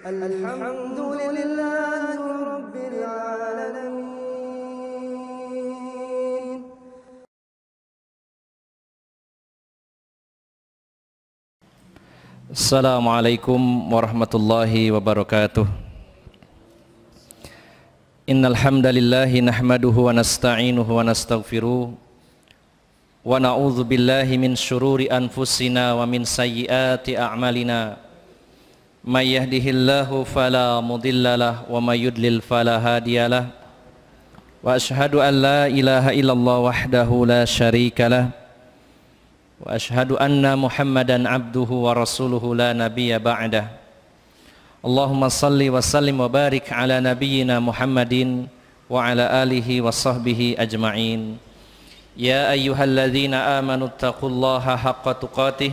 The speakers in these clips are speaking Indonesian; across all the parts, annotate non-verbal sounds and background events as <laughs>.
الحمد لله رب العالمين السلام عليكم ورحمة الله وبركاته إن الحمد لله نحمده ونستعينه ونستغفره ونعوذ بالله من شرور أنفسنا ومن سيئات أعمالنا من يهده الله فلا مضل له ومن يضلل فلا هادي له واشهد ان لا اله الا الله وحده لا شريك له واشهد ان محمدا عبده ورسوله لا نبي بعده اللهم صل وسلم وبارك على نبينا محمد وعلى اله وصحبه اجمعين يا ايها الذين امنوا اتقوا الله حق تقاته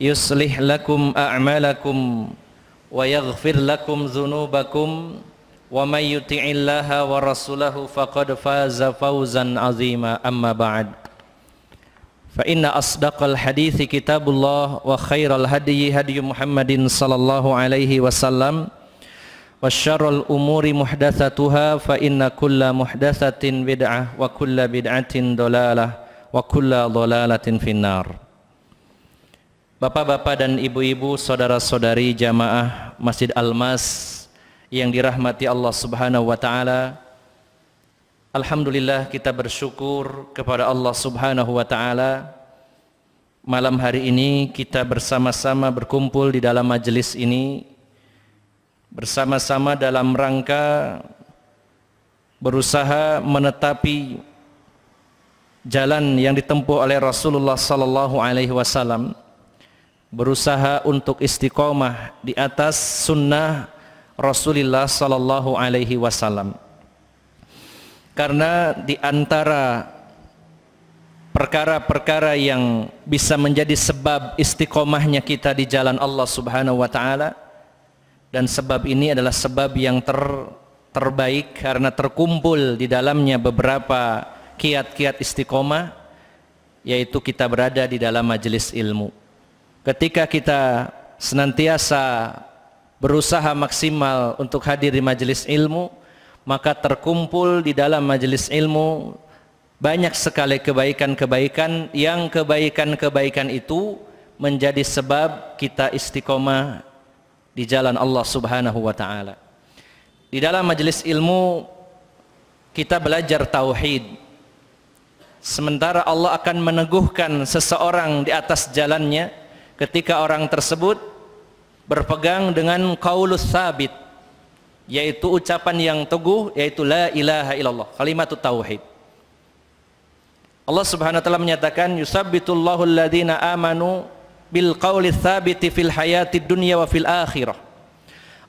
يصلح لكم أعمالكم ويغفر لكم ذنوبكم ومن يطع الله ورسوله فقد فاز فوزا عظيما أما بعد فإن أصدق الحديث كتاب الله وخير الهدي هدي محمد صلى الله عليه وسلم وشر الأمور محدثتها فإن كل محدثة بدعة وكل بدعة ضلالة وكل ضلالة في النار Bapak-bapak dan ibu-ibu, saudara-saudari jamaah Masjid Al-Mas yang dirahmati Allah Subhanahu wa taala. Alhamdulillah kita bersyukur kepada Allah Subhanahu wa taala. Malam hari ini kita bersama-sama berkumpul di dalam majelis ini bersama-sama dalam rangka berusaha menetapi jalan yang ditempuh oleh Rasulullah sallallahu alaihi wasallam berusaha untuk istiqomah di atas sunnah Rasulullah Sallallahu Alaihi Wasallam. Karena di antara perkara-perkara yang bisa menjadi sebab istiqomahnya kita di jalan Allah Subhanahu Wa Taala dan sebab ini adalah sebab yang ter terbaik karena terkumpul di dalamnya beberapa kiat-kiat istiqomah yaitu kita berada di dalam majelis ilmu ketika kita senantiasa berusaha maksimal untuk hadir di majelis ilmu maka terkumpul di dalam majelis ilmu banyak sekali kebaikan-kebaikan yang kebaikan-kebaikan itu menjadi sebab kita istiqomah di jalan Allah Subhanahu wa taala. Di dalam majelis ilmu kita belajar tauhid. Sementara Allah akan meneguhkan seseorang di atas jalannya ketika orang tersebut berpegang dengan qaulus sabit yaitu ucapan yang teguh yaitu la ilaha illallah kalimat tauhid Allah Subhanahu wa taala menyatakan yusabbitullahu alladziina amanu bil qauli tsabiti fil hayati dunya wa fil akhirah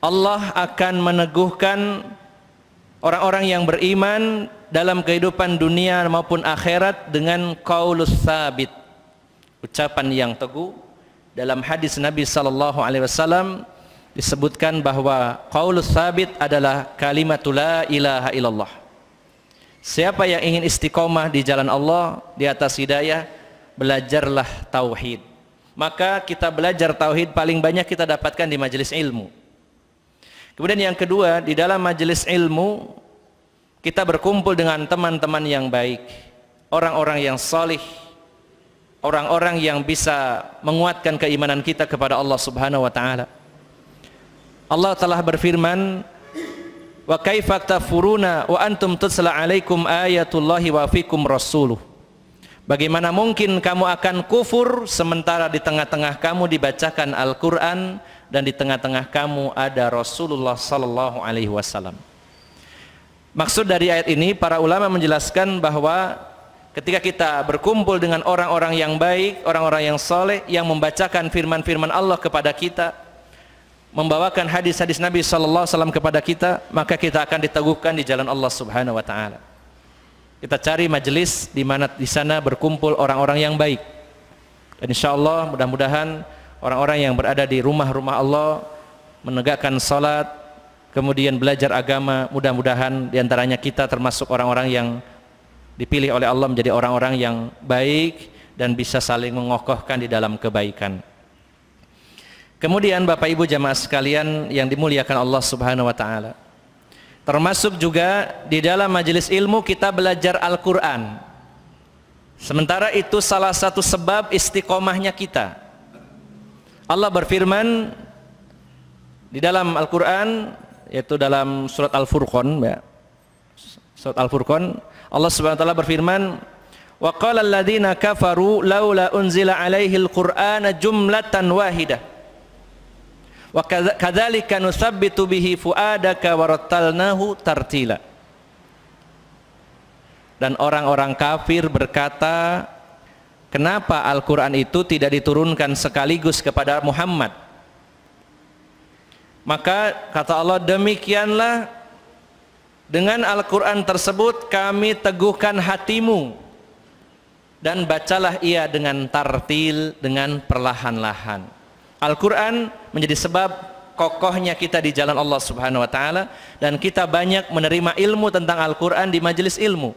Allah akan meneguhkan orang-orang yang beriman dalam kehidupan dunia maupun akhirat dengan qaulus sabit ucapan yang teguh dalam hadis Nabi sallallahu alaihi wasallam disebutkan bahwa qaulus sabit adalah kalimatul la ilaha illallah. Siapa yang ingin istiqomah di jalan Allah di atas hidayah, belajarlah tauhid. Maka kita belajar tauhid paling banyak kita dapatkan di majelis ilmu. Kemudian yang kedua, di dalam majelis ilmu kita berkumpul dengan teman-teman yang baik, orang-orang yang solih, orang-orang yang bisa menguatkan keimanan kita kepada Allah Subhanahu wa taala. Allah telah berfirman, "Wa kaifa tafuruna wa antum tutla alaikum ayatullahi wa fikum rasuluh." Bagaimana mungkin kamu akan kufur sementara di tengah-tengah kamu dibacakan Al-Qur'an dan di tengah-tengah kamu ada Rasulullah sallallahu alaihi wasallam. Maksud dari ayat ini para ulama menjelaskan bahwa Ketika kita berkumpul dengan orang-orang yang baik, orang-orang yang soleh, yang membacakan firman-firman Allah kepada kita, membawakan hadis-hadis Nabi Sallallahu Alaihi Wasallam kepada kita, maka kita akan diteguhkan di jalan Allah Subhanahu Wa Taala. Kita cari majelis di mana di sana berkumpul orang-orang yang baik. Dan insya Allah mudah-mudahan orang-orang yang berada di rumah-rumah Allah menegakkan salat, kemudian belajar agama, mudah-mudahan diantaranya kita termasuk orang-orang yang dipilih oleh Allah menjadi orang-orang yang baik dan bisa saling mengokohkan di dalam kebaikan. Kemudian Bapak Ibu jamaah sekalian yang dimuliakan Allah Subhanahu wa taala. Termasuk juga di dalam majelis ilmu kita belajar Al-Qur'an. Sementara itu salah satu sebab istiqomahnya kita. Allah berfirman di dalam Al-Qur'an yaitu dalam surat Al-Furqan ya. Surat Al-Furqan Allah Subhanahu wa taala berfirman wa qala alladziina kafaru laula unzila alaihi al-qur'ana jumlatan wahidah wa kadzalika nusabbitu bihi fuadaka warattalnahu tartila dan orang-orang kafir berkata kenapa Al-Qur'an itu tidak diturunkan sekaligus kepada Muhammad maka kata Allah demikianlah dengan Al-Quran tersebut kami teguhkan hatimu dan bacalah ia dengan tartil, dengan perlahan-lahan. Al-Quran menjadi sebab kokohnya kita di jalan Allah Subhanahu wa taala dan kita banyak menerima ilmu tentang Al-Qur'an di majelis ilmu.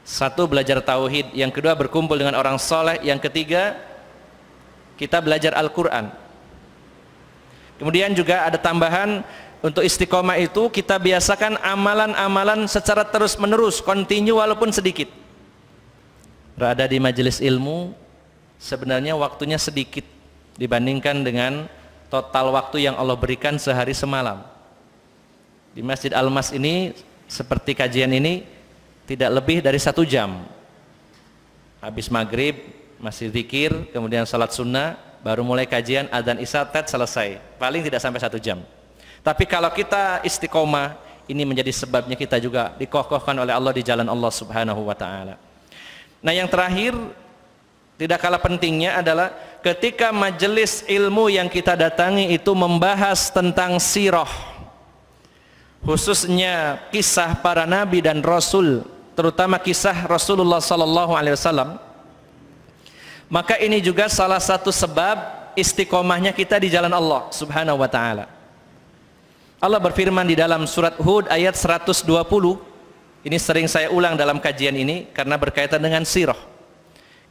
Satu belajar tauhid, yang kedua berkumpul dengan orang soleh, yang ketiga kita belajar Al-Qur'an. Kemudian juga ada tambahan untuk istiqomah itu kita biasakan amalan-amalan secara terus-menerus, kontinu walaupun sedikit. Berada di majelis ilmu sebenarnya waktunya sedikit dibandingkan dengan total waktu yang Allah berikan sehari semalam. Di Masjid Al-Mas ini seperti kajian ini tidak lebih dari satu jam. Habis maghrib masih zikir, kemudian salat sunnah, baru mulai kajian adzan isya tet selesai. Paling tidak sampai satu jam. Tapi kalau kita istiqomah, ini menjadi sebabnya kita juga dikokohkan oleh Allah di jalan Allah Subhanahu wa taala. Nah, yang terakhir tidak kalah pentingnya adalah ketika majelis ilmu yang kita datangi itu membahas tentang sirah khususnya kisah para nabi dan rasul terutama kisah Rasulullah sallallahu alaihi wasallam maka ini juga salah satu sebab istiqomahnya kita di jalan Allah Subhanahu wa taala Allah berfirman di dalam surat Hud ayat 120 ini sering saya ulang dalam kajian ini karena berkaitan dengan sirah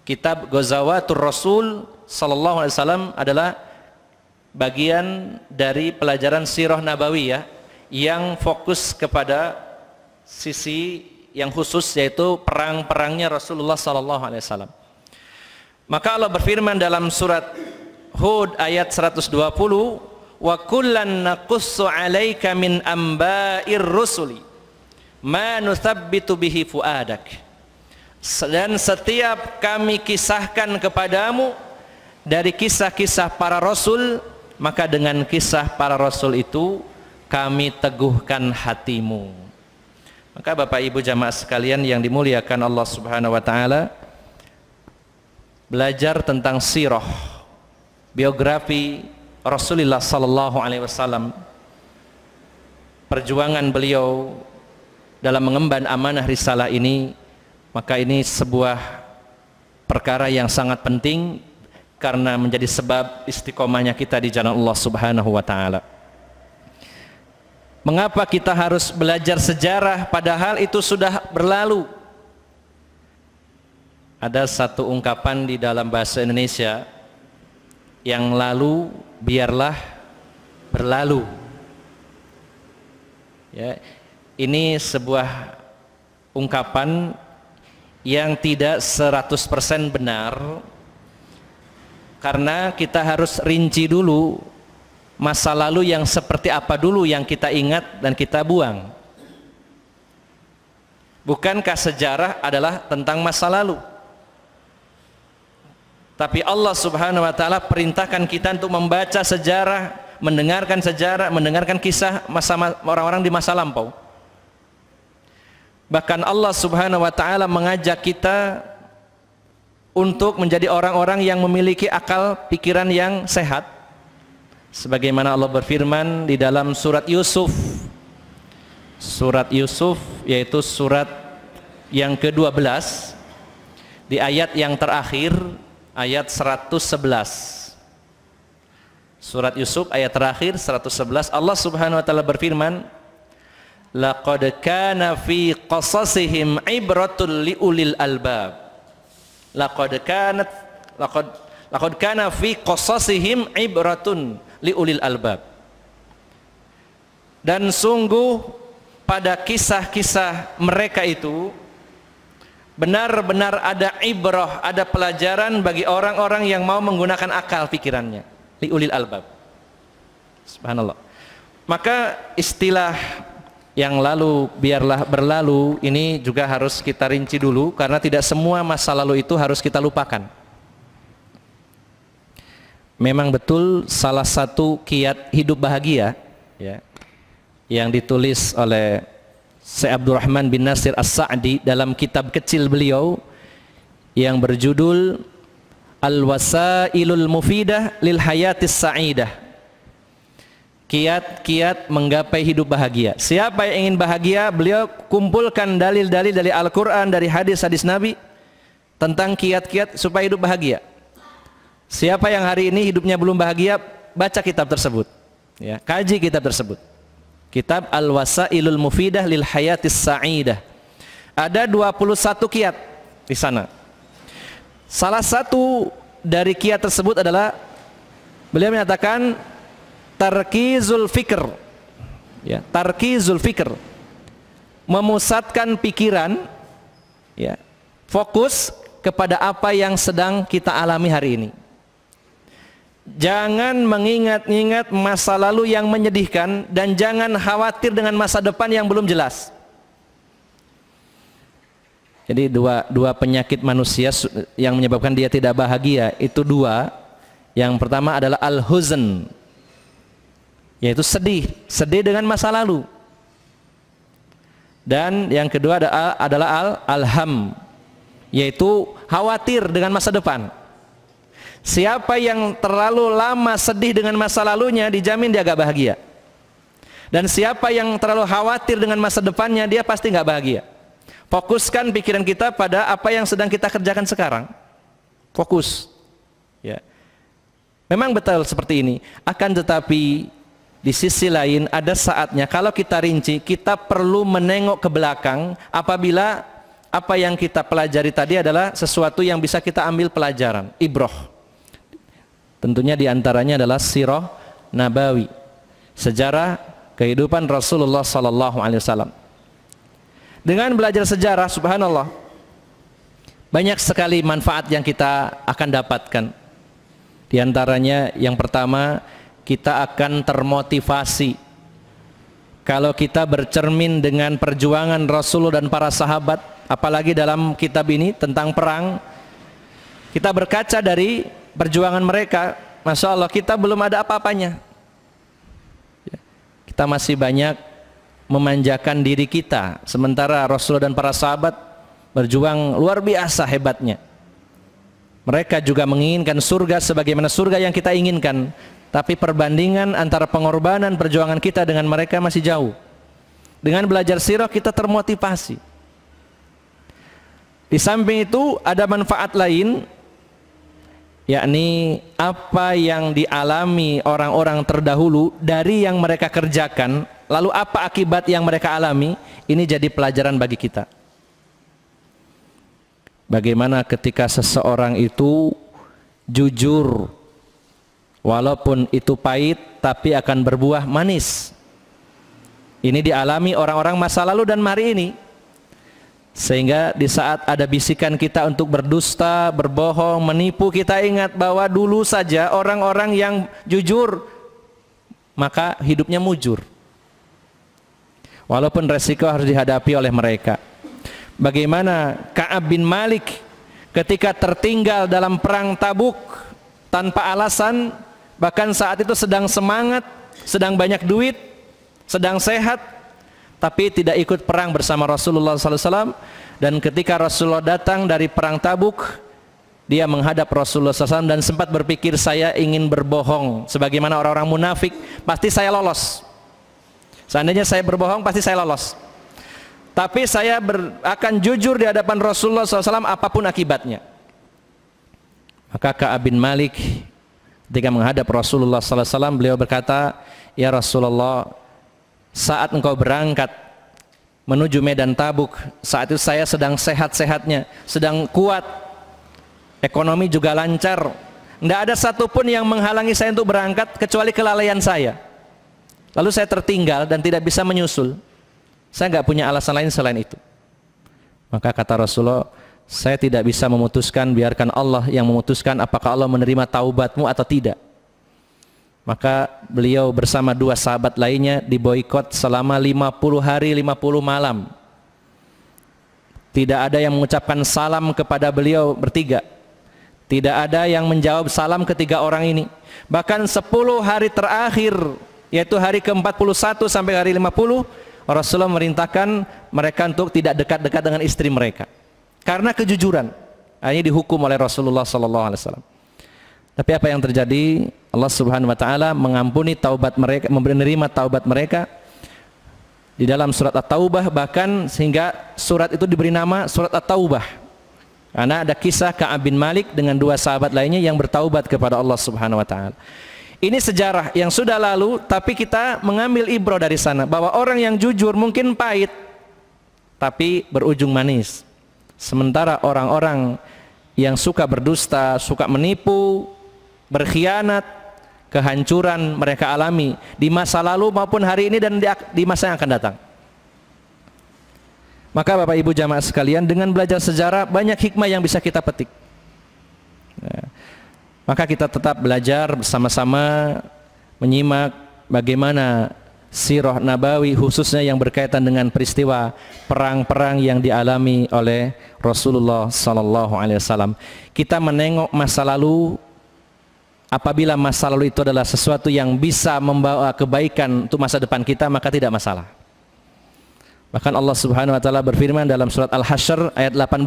kitab Ghazawatul Rasul sallallahu alaihi wasallam adalah bagian dari pelajaran sirah nabawi ya yang fokus kepada sisi yang khusus yaitu perang-perangnya Rasulullah sallallahu alaihi wasallam maka Allah berfirman dalam surat Hud ayat 120 wa kullan naqussu 'alaika min amba'ir rusuli ma nuthabbitu bihi fuadak dan setiap kami kisahkan kepadamu dari kisah-kisah para rasul maka dengan kisah para rasul itu kami teguhkan hatimu maka Bapak Ibu jamaah sekalian yang dimuliakan Allah Subhanahu wa taala belajar tentang sirah biografi Rasulullah sallallahu alaihi wasallam perjuangan beliau dalam mengemban amanah risalah ini maka ini sebuah perkara yang sangat penting karena menjadi sebab istiqomahnya kita di jalan Allah Subhanahu wa taala. Mengapa kita harus belajar sejarah padahal itu sudah berlalu? Ada satu ungkapan di dalam bahasa Indonesia yang lalu biarlah berlalu. Ya, ini sebuah ungkapan yang tidak 100% benar karena kita harus rinci dulu masa lalu yang seperti apa dulu yang kita ingat dan kita buang. Bukankah sejarah adalah tentang masa lalu? tapi Allah Subhanahu wa taala perintahkan kita untuk membaca sejarah, mendengarkan sejarah, mendengarkan kisah masa orang-orang di masa lampau. Bahkan Allah Subhanahu wa taala mengajak kita untuk menjadi orang-orang yang memiliki akal pikiran yang sehat. Sebagaimana Allah berfirman di dalam surat Yusuf. Surat Yusuf yaitu surat yang ke-12 di ayat yang terakhir ayat 111. Surat Yusuf ayat terakhir 111 Allah Subhanahu wa taala berfirman Laqad kana fi qasasihim ibratul liulil albab Laqad kanat laqad laqad kana fi qasasihim ibratun liulil albab Dan sungguh pada kisah-kisah mereka itu benar-benar ada ibroh ada pelajaran bagi orang-orang yang mau menggunakan akal pikirannya. Liulil albab. Subhanallah. Maka istilah yang lalu biarlah berlalu ini juga harus kita rinci dulu karena tidak semua masa lalu itu harus kita lupakan. Memang betul salah satu kiat hidup bahagia ya yang ditulis oleh Syekh Abdurrahman bin Nasir As-Sa'di dalam kitab kecil beliau yang berjudul Al-Wasailul Mufidah lil Hayatis Sa'idah. Kiat-kiat menggapai hidup bahagia. Siapa yang ingin bahagia, beliau kumpulkan dalil-dalil dari Al-Qur'an, dari hadis-hadis Nabi tentang kiat-kiat supaya hidup bahagia. Siapa yang hari ini hidupnya belum bahagia, baca kitab tersebut. Ya, kaji kitab tersebut. Kitab Al-Wasailul Mufidah lil Hayatis Sa'idah. Ada 21 kiat di sana. Salah satu dari kiat tersebut adalah beliau menyatakan tarkizul fikr. Ya, tarkizul fikr. Memusatkan pikiran ya, fokus kepada apa yang sedang kita alami hari ini. Jangan mengingat-ingat masa lalu yang menyedihkan dan jangan khawatir dengan masa depan yang belum jelas. Jadi dua dua penyakit manusia yang menyebabkan dia tidak bahagia itu dua. Yang pertama adalah al-huzn yaitu sedih, sedih dengan masa lalu. Dan yang kedua adalah al-alham yaitu khawatir dengan masa depan. Siapa yang terlalu lama sedih dengan masa lalunya dijamin dia agak bahagia. Dan siapa yang terlalu khawatir dengan masa depannya dia pasti nggak bahagia. Fokuskan pikiran kita pada apa yang sedang kita kerjakan sekarang. Fokus. Ya. Memang betul seperti ini. Akan tetapi di sisi lain ada saatnya kalau kita rinci kita perlu menengok ke belakang apabila apa yang kita pelajari tadi adalah sesuatu yang bisa kita ambil pelajaran, ibroh. Tentunya diantaranya adalah sirah nabawi, sejarah kehidupan Rasulullah Sallallahu Alaihi Wasallam. Dengan belajar sejarah, subhanallah, banyak sekali manfaat yang kita akan dapatkan. Di antaranya yang pertama, kita akan termotivasi kalau kita bercermin dengan perjuangan Rasulullah dan para sahabat apalagi dalam kitab ini tentang perang kita berkaca dari perjuangan mereka, masya Allah kita belum ada apa-apanya. Ya, kita masih banyak memanjakan diri kita, sementara Rasulullah dan para sahabat berjuang luar biasa hebatnya. Mereka juga menginginkan surga sebagaimana surga yang kita inginkan, tapi perbandingan antara pengorbanan perjuangan kita dengan mereka masih jauh. Dengan belajar sirah kita termotivasi. Di samping itu ada manfaat lain yakni apa yang dialami orang-orang terdahulu dari yang mereka kerjakan, lalu apa akibat yang mereka alami, ini jadi pelajaran bagi kita. Bagaimana ketika seseorang itu jujur, walaupun itu pahit, tapi akan berbuah manis. Ini dialami orang-orang masa lalu dan hari ini. Sehingga di saat ada bisikan kita untuk berdusta, berbohong, menipu, kita ingat bahwa dulu saja orang-orang yang jujur maka hidupnya mujur. Walaupun resiko harus dihadapi oleh mereka. Bagaimana Ka'ab bin Malik ketika tertinggal dalam perang Tabuk tanpa alasan, bahkan saat itu sedang semangat, sedang banyak duit, sedang sehat, tapi tidak ikut perang bersama Rasulullah SAW dan ketika Rasulullah datang dari perang Tabuk dia menghadap Rasulullah SAW dan sempat berpikir saya ingin berbohong sebagaimana orang-orang munafik pasti saya lolos seandainya saya berbohong pasti saya lolos tapi saya ber, akan jujur di hadapan Rasulullah SAW apapun akibatnya maka Ka'ab bin Malik ketika menghadap Rasulullah SAW beliau berkata ya Rasulullah saat engkau berangkat menuju medan Tabuk, saat itu saya sedang sehat-sehatnya, sedang kuat, ekonomi juga lancar. Tidak ada satupun yang menghalangi saya untuk berangkat kecuali kelalaian saya. Lalu saya tertinggal dan tidak bisa menyusul. Saya nggak punya alasan lain selain itu. Maka kata Rasulullah, saya tidak bisa memutuskan biarkan Allah yang memutuskan apakah Allah menerima taubatmu atau tidak. Maka beliau bersama dua sahabat lainnya diboykot selama 50 hari 50 malam. Tidak ada yang mengucapkan salam kepada beliau bertiga. Tidak ada yang menjawab salam ketiga orang ini. Bahkan 10 hari terakhir yaitu hari ke-41 sampai hari 50 Rasulullah merintahkan mereka untuk tidak dekat-dekat dengan istri mereka. Karena kejujuran. Hanya nah, dihukum oleh Rasulullah sallallahu alaihi wasallam. Tapi apa yang terjadi? Allah Subhanahu wa taala mengampuni taubat mereka, menerima taubat mereka di dalam surat At-Taubah bahkan sehingga surat itu diberi nama surat At-Taubah. Karena ada kisah Ka'ab bin Malik dengan dua sahabat lainnya yang bertaubat kepada Allah Subhanahu wa taala. Ini sejarah yang sudah lalu tapi kita mengambil ibro dari sana bahwa orang yang jujur mungkin pahit tapi berujung manis. Sementara orang-orang yang suka berdusta, suka menipu, berkhianat, kehancuran mereka alami di masa lalu maupun hari ini dan di masa yang akan datang. Maka Bapak Ibu jamaah sekalian dengan belajar sejarah banyak hikmah yang bisa kita petik. Ya. maka kita tetap belajar bersama-sama menyimak bagaimana sirah nabawi khususnya yang berkaitan dengan peristiwa perang-perang yang dialami oleh Rasulullah sallallahu alaihi wasallam. Kita menengok masa lalu apabila masa lalu itu adalah sesuatu yang bisa membawa kebaikan untuk masa depan kita maka tidak masalah bahkan Allah subhanahu wa ta'ala berfirman dalam surat al hasyr ayat 18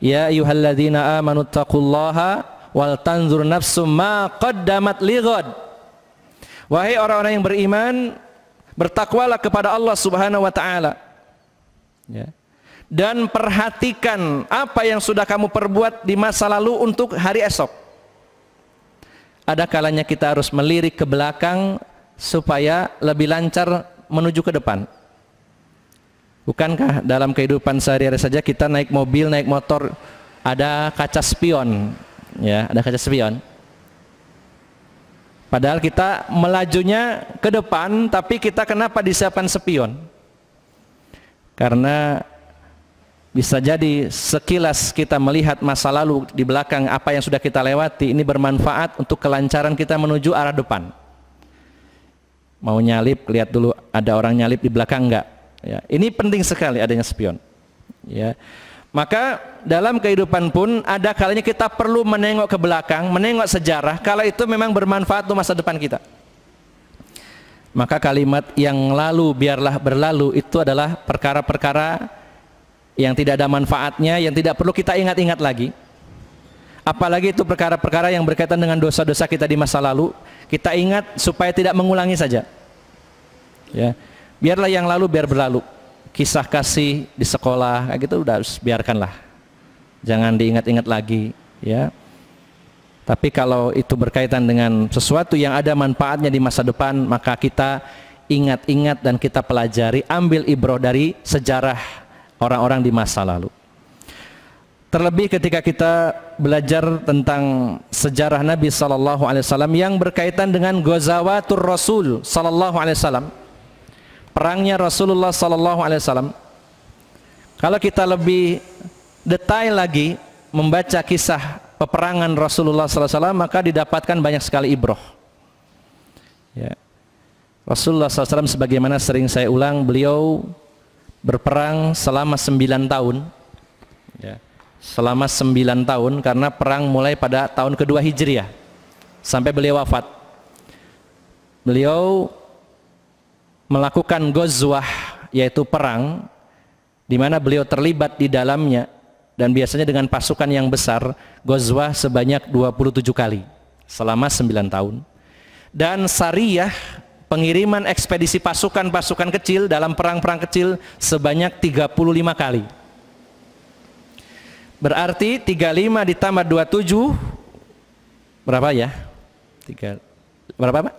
Ya ayuhalladzina amanu taqullaha wal tanzur nafsu ma qaddamat lighad Wahai orang-orang yang beriman bertakwalah kepada Allah subhanahu wa ta'ala ya. dan perhatikan apa yang sudah kamu perbuat di masa lalu untuk hari esok ada kalanya kita harus melirik ke belakang supaya lebih lancar menuju ke depan. Bukankah dalam kehidupan sehari-hari saja kita naik mobil, naik motor ada kaca spion, ya, ada kaca spion. Padahal kita melajunya ke depan, tapi kita kenapa disiapkan spion? Karena bisa jadi sekilas kita melihat masa lalu di belakang apa yang sudah kita lewati ini bermanfaat untuk kelancaran kita menuju arah depan. Mau nyalip, lihat dulu ada orang nyalip di belakang enggak. Ya, ini penting sekali adanya spion. Ya. Maka dalam kehidupan pun ada kalanya kita perlu menengok ke belakang, menengok sejarah kalau itu memang bermanfaat untuk masa depan kita. Maka kalimat yang lalu biarlah berlalu itu adalah perkara-perkara yang tidak ada manfaatnya, yang tidak perlu kita ingat-ingat lagi. Apalagi itu perkara-perkara yang berkaitan dengan dosa-dosa kita di masa lalu, kita ingat supaya tidak mengulangi saja. Ya. Biarlah yang lalu biar berlalu. Kisah kasih di sekolah kayak gitu udah harus biarkanlah. Jangan diingat-ingat lagi, ya. Tapi kalau itu berkaitan dengan sesuatu yang ada manfaatnya di masa depan, maka kita ingat-ingat dan kita pelajari, ambil ibroh dari sejarah orang-orang di masa lalu. Terlebih ketika kita belajar tentang sejarah Nabi Sallallahu Alaihi Wasallam yang berkaitan dengan Ghazawatul Rasul Sallallahu Alaihi Wasallam, perangnya Rasulullah Sallallahu Alaihi Wasallam. Kalau kita lebih detail lagi membaca kisah peperangan Rasulullah Sallallahu Alaihi Wasallam, maka didapatkan banyak sekali ibroh. Ya. Rasulullah SAW sebagaimana sering saya ulang, beliau berperang selama sembilan tahun ya, selama 9 tahun karena perang mulai pada tahun kedua Hijriah sampai beliau wafat beliau melakukan gozwah yaitu perang di mana beliau terlibat di dalamnya dan biasanya dengan pasukan yang besar gozwah sebanyak 27 kali selama 9 tahun dan syariah pengiriman ekspedisi pasukan-pasukan kecil dalam perang-perang kecil sebanyak 35 kali. Berarti 35 ditambah 27 berapa ya? 3 berapa Pak?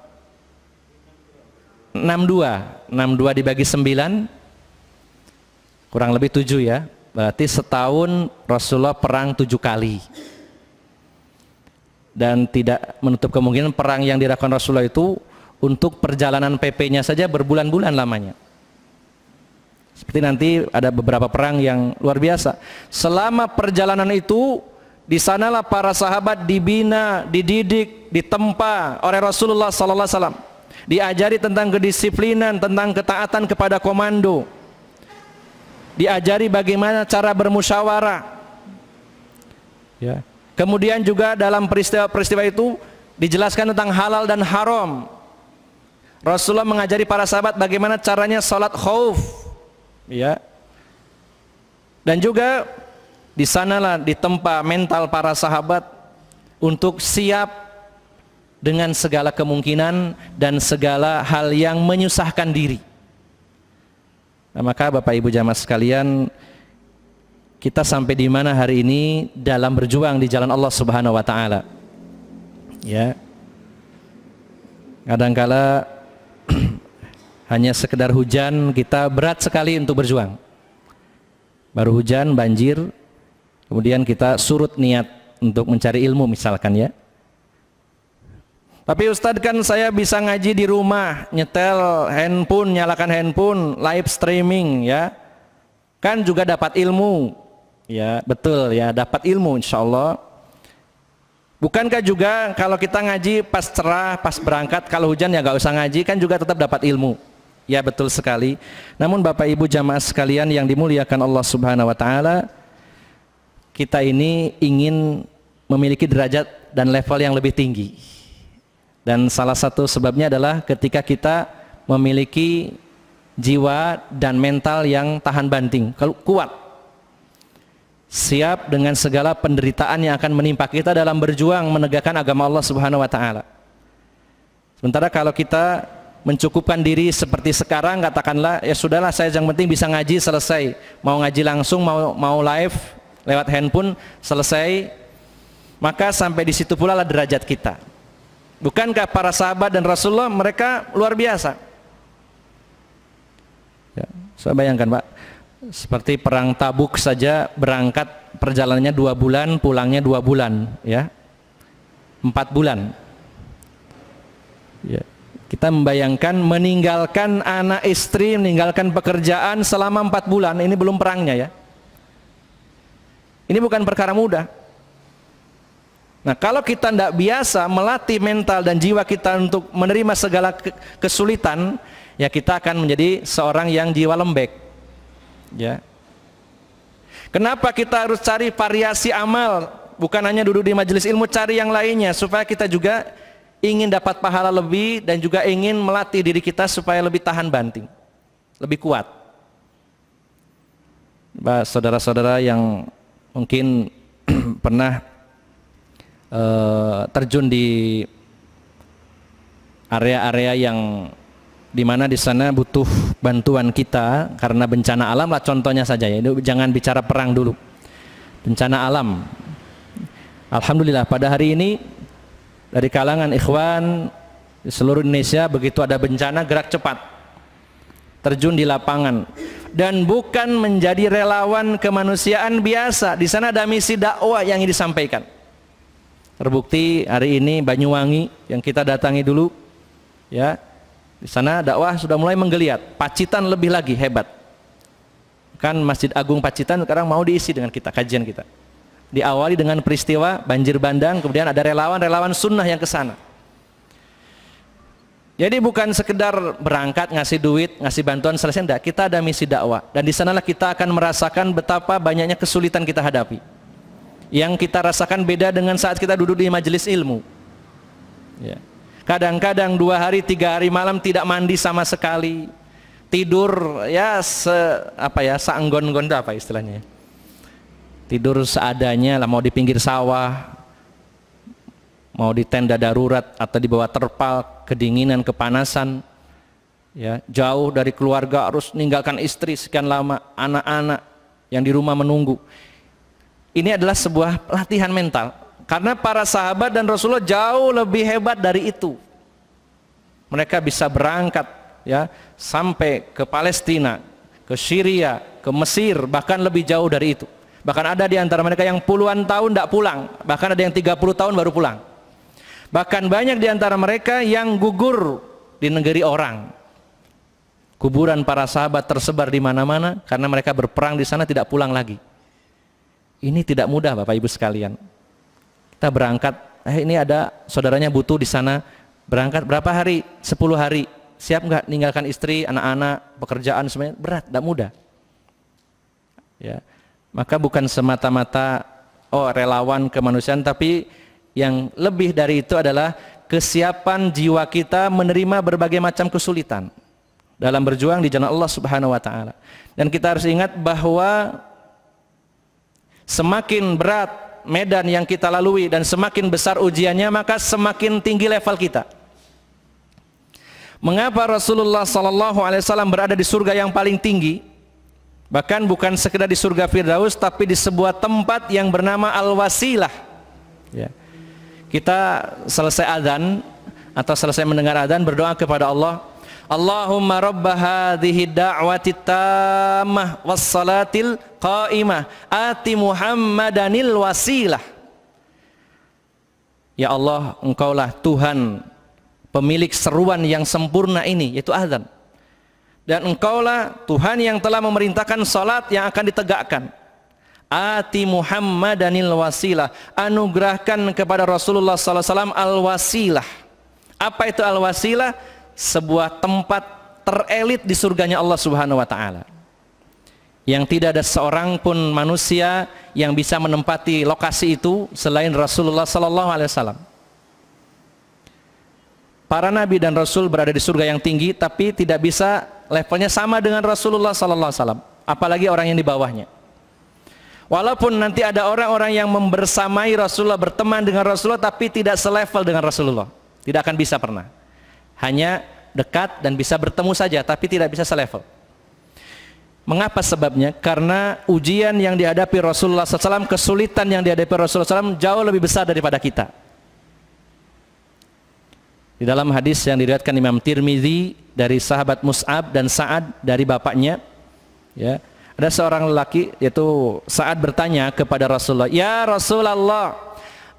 62. 62 dibagi 9 kurang lebih 7 ya. Berarti setahun Rasulullah perang 7 kali dan tidak menutup kemungkinan perang yang dilakukan Rasulullah itu untuk perjalanan PP-nya saja berbulan-bulan lamanya. Seperti nanti ada beberapa perang yang luar biasa. Selama perjalanan itu di sanalah para sahabat dibina, dididik, ditempa oleh Rasulullah sallallahu alaihi wasallam. Diajari tentang kedisiplinan, tentang ketaatan kepada komando. Diajari bagaimana cara bermusyawarah. Ya. Kemudian juga dalam peristiwa-peristiwa itu dijelaskan tentang halal dan haram Rasulullah mengajari para sahabat bagaimana caranya salat khauf. Ya. Dan juga di sanalah ditempa mental para sahabat untuk siap dengan segala kemungkinan dan segala hal yang menyusahkan diri. Nah, maka Bapak Ibu jamaah sekalian, kita sampai di mana hari ini dalam berjuang di jalan Allah Subhanahu wa taala. Ya. Kadangkala hanya sekedar hujan kita berat sekali untuk berjuang baru hujan banjir kemudian kita surut niat untuk mencari ilmu misalkan ya tapi Ustadz kan saya bisa ngaji di rumah nyetel handphone nyalakan handphone live streaming ya kan juga dapat ilmu ya betul ya dapat ilmu insya Allah bukankah juga kalau kita ngaji pas cerah pas berangkat kalau hujan ya nggak usah ngaji kan juga tetap dapat ilmu Ya betul sekali. Namun Bapak Ibu jamaah sekalian yang dimuliakan Allah Subhanahu wa taala, kita ini ingin memiliki derajat dan level yang lebih tinggi. Dan salah satu sebabnya adalah ketika kita memiliki jiwa dan mental yang tahan banting, kalau kuat. Siap dengan segala penderitaan yang akan menimpa kita dalam berjuang menegakkan agama Allah Subhanahu wa taala. Sementara kalau kita mencukupkan diri seperti sekarang katakanlah ya sudahlah saya yang penting bisa ngaji selesai mau ngaji langsung mau mau live lewat handphone selesai maka sampai di situ pula lah derajat kita bukankah para sahabat dan Rasulullah mereka luar biasa ya, saya bayangkan pak seperti perang tabuk saja berangkat perjalanannya dua bulan pulangnya dua bulan ya empat bulan ya kita membayangkan meninggalkan anak istri, meninggalkan pekerjaan selama empat bulan. Ini belum perangnya ya. Ini bukan perkara mudah. Nah kalau kita tidak biasa melatih mental dan jiwa kita untuk menerima segala kesulitan, ya kita akan menjadi seorang yang jiwa lembek. Ya. Kenapa kita harus cari variasi amal? Bukan hanya duduk di majelis ilmu, cari yang lainnya supaya kita juga ingin dapat pahala lebih dan juga ingin melatih diri kita supaya lebih tahan banting, lebih kuat. Saudara-saudara yang mungkin <clears throat> pernah uh, terjun di area-area yang di mana di sana butuh bantuan kita karena bencana alam lah contohnya saja ya jangan bicara perang dulu bencana alam Alhamdulillah pada hari ini dari kalangan ikhwan di seluruh Indonesia begitu ada bencana gerak cepat terjun di lapangan dan bukan menjadi relawan kemanusiaan biasa di sana ada misi dakwah yang disampaikan terbukti hari ini Banyuwangi yang kita datangi dulu ya di sana dakwah sudah mulai menggeliat Pacitan lebih lagi hebat kan Masjid Agung Pacitan sekarang mau diisi dengan kita kajian kita diawali dengan peristiwa banjir bandang, kemudian ada relawan-relawan sunnah yang ke sana. Jadi bukan sekedar berangkat ngasih duit, ngasih bantuan selesai enggak, kita ada misi dakwah dan di sanalah kita akan merasakan betapa banyaknya kesulitan kita hadapi. Yang kita rasakan beda dengan saat kita duduk di majelis ilmu. Ya. Kadang-kadang dua hari, tiga hari malam tidak mandi sama sekali, tidur ya se apa ya seanggon gonda apa istilahnya ya tidur seadanya lah mau di pinggir sawah mau di tenda darurat atau di bawah terpal kedinginan kepanasan ya jauh dari keluarga harus meninggalkan istri sekian lama anak-anak yang di rumah menunggu ini adalah sebuah pelatihan mental karena para sahabat dan Rasulullah jauh lebih hebat dari itu mereka bisa berangkat ya sampai ke Palestina ke Syria ke Mesir bahkan lebih jauh dari itu Bahkan ada di antara mereka yang puluhan tahun tidak pulang, bahkan ada yang 30 tahun baru pulang. Bahkan banyak di antara mereka yang gugur di negeri orang. Kuburan para sahabat tersebar di mana-mana karena mereka berperang di sana tidak pulang lagi. Ini tidak mudah Bapak Ibu sekalian. Kita berangkat, eh ini ada saudaranya butuh di sana, berangkat berapa hari? 10 hari. Siap nggak ninggalkan istri, anak-anak, pekerjaan semuanya? Berat, tidak mudah. Ya. Maka bukan semata-mata oh relawan kemanusiaan tapi yang lebih dari itu adalah kesiapan jiwa kita menerima berbagai macam kesulitan dalam berjuang di jalan Allah Subhanahu wa taala. Dan kita harus ingat bahwa semakin berat medan yang kita lalui dan semakin besar ujiannya maka semakin tinggi level kita. Mengapa Rasulullah sallallahu alaihi wasallam berada di surga yang paling tinggi? Bahkan bukan sekedar di surga Firdaus tapi di sebuah tempat yang bernama Al-Wasilah. Ya. Kita selesai azan atau selesai mendengar azan berdoa kepada Allah, Allahumma rabba hadhihi da'wati tammah was qa'imah ati Muhammadanil wasilah. Ya Allah, Engkaulah Tuhan pemilik seruan yang sempurna ini yaitu azan dan engkaulah Tuhan yang telah memerintahkan salat yang akan ditegakkan. Ati danil wasilah, anugerahkan kepada Rasulullah sallallahu alaihi wasallam al-wasilah. Apa itu al-wasilah? Sebuah tempat terelit di surganya Allah Subhanahu wa taala. Yang tidak ada seorang pun manusia yang bisa menempati lokasi itu selain Rasulullah sallallahu alaihi wasallam. Para nabi dan rasul berada di surga yang tinggi tapi tidak bisa levelnya sama dengan Rasulullah sallallahu alaihi wasallam, apalagi orang yang di bawahnya. Walaupun nanti ada orang-orang yang membersamai Rasulullah, berteman dengan Rasulullah tapi tidak selevel dengan Rasulullah. Tidak akan bisa pernah. Hanya dekat dan bisa bertemu saja tapi tidak bisa selevel. Mengapa sebabnya? Karena ujian yang dihadapi Rasulullah SAW, kesulitan yang dihadapi Rasulullah SAW jauh lebih besar daripada kita. Di dalam hadis yang diriwayatkan Imam Tirmizi dari sahabat Mus'ab dan Sa'ad dari bapaknya ya ada seorang lelaki yaitu Sa'ad bertanya kepada Rasulullah ya Rasulullah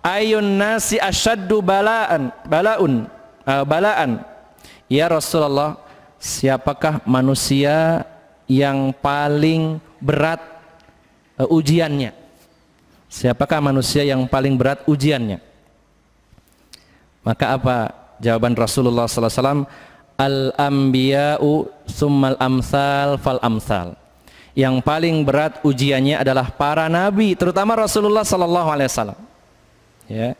ayun nasi asyaddu balaan balaun uh, balaan ya Rasulullah siapakah manusia yang paling berat uh, ujiannya siapakah manusia yang paling berat ujiannya maka apa jawaban Rasulullah sallallahu alaihi wasallam al-anbiya'u summal amsal fal amsal. Yang paling berat ujiannya adalah para nabi, terutama Rasulullah sallallahu alaihi wasallam. Ya.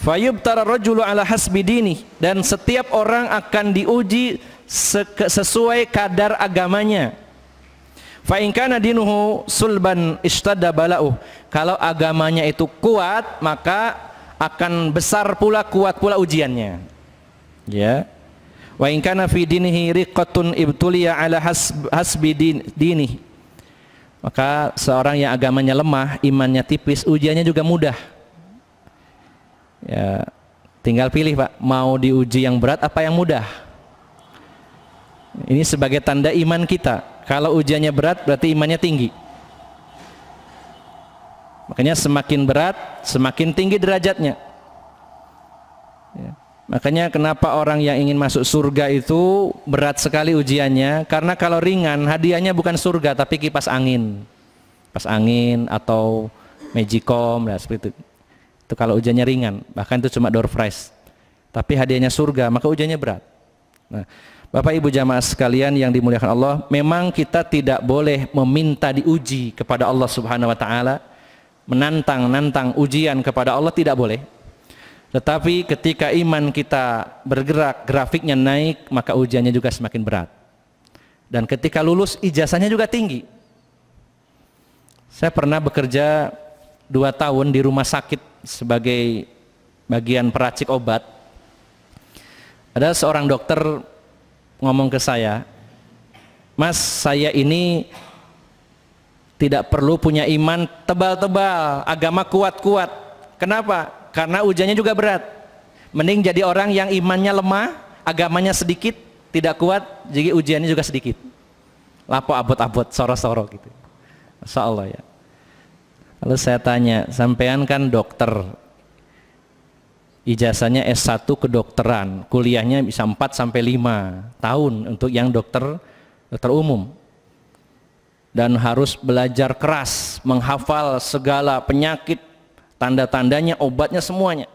Fayubtara rajulu ala hasbi dini dan setiap orang akan diuji sesuai kadar agamanya. Fa in kana dinuhu sulban istadda bala'u. Kalau agamanya itu kuat, maka akan besar pula kuat pula ujiannya ya wa in kana fi dinihi riqatun ibtuliya ala hasbi dini maka seorang yang agamanya lemah imannya tipis ujiannya juga mudah ya tinggal pilih Pak mau diuji yang berat apa yang mudah ini sebagai tanda iman kita kalau ujiannya berat berarti imannya tinggi makanya semakin berat semakin tinggi derajatnya Makanya kenapa orang yang ingin masuk surga itu berat sekali ujiannya karena kalau ringan hadiahnya bukan surga tapi kipas angin. Kipas angin atau magicom lah seperti itu. Itu kalau ujiannya ringan, bahkan itu cuma door prize. Tapi hadiahnya surga, maka ujiannya berat. Nah, Bapak Ibu jamaah sekalian yang dimuliakan Allah, memang kita tidak boleh meminta diuji kepada Allah Subhanahu wa taala. Menantang-nantang ujian kepada Allah tidak boleh tetapi ketika iman kita bergerak, grafiknya naik, maka ujiannya juga semakin berat. Dan ketika lulus, ijazahnya juga tinggi. Saya pernah bekerja dua tahun di rumah sakit sebagai bagian peracik obat. Ada seorang dokter ngomong ke saya, Mas, saya ini tidak perlu punya iman tebal-tebal, agama kuat-kuat. Kenapa? Karena ujiannya juga berat. Mending jadi orang yang imannya lemah, agamanya sedikit, tidak kuat, jadi ujiannya juga sedikit. Lapo abot-abot, soro-soro gitu. Masya Allah ya. Lalu saya tanya, sampean kan dokter, ijazahnya S1 kedokteran, kuliahnya bisa 4 sampai 5 tahun untuk yang dokter dokter umum. Dan harus belajar keras, menghafal segala penyakit tanda-tandanya, obatnya semuanya.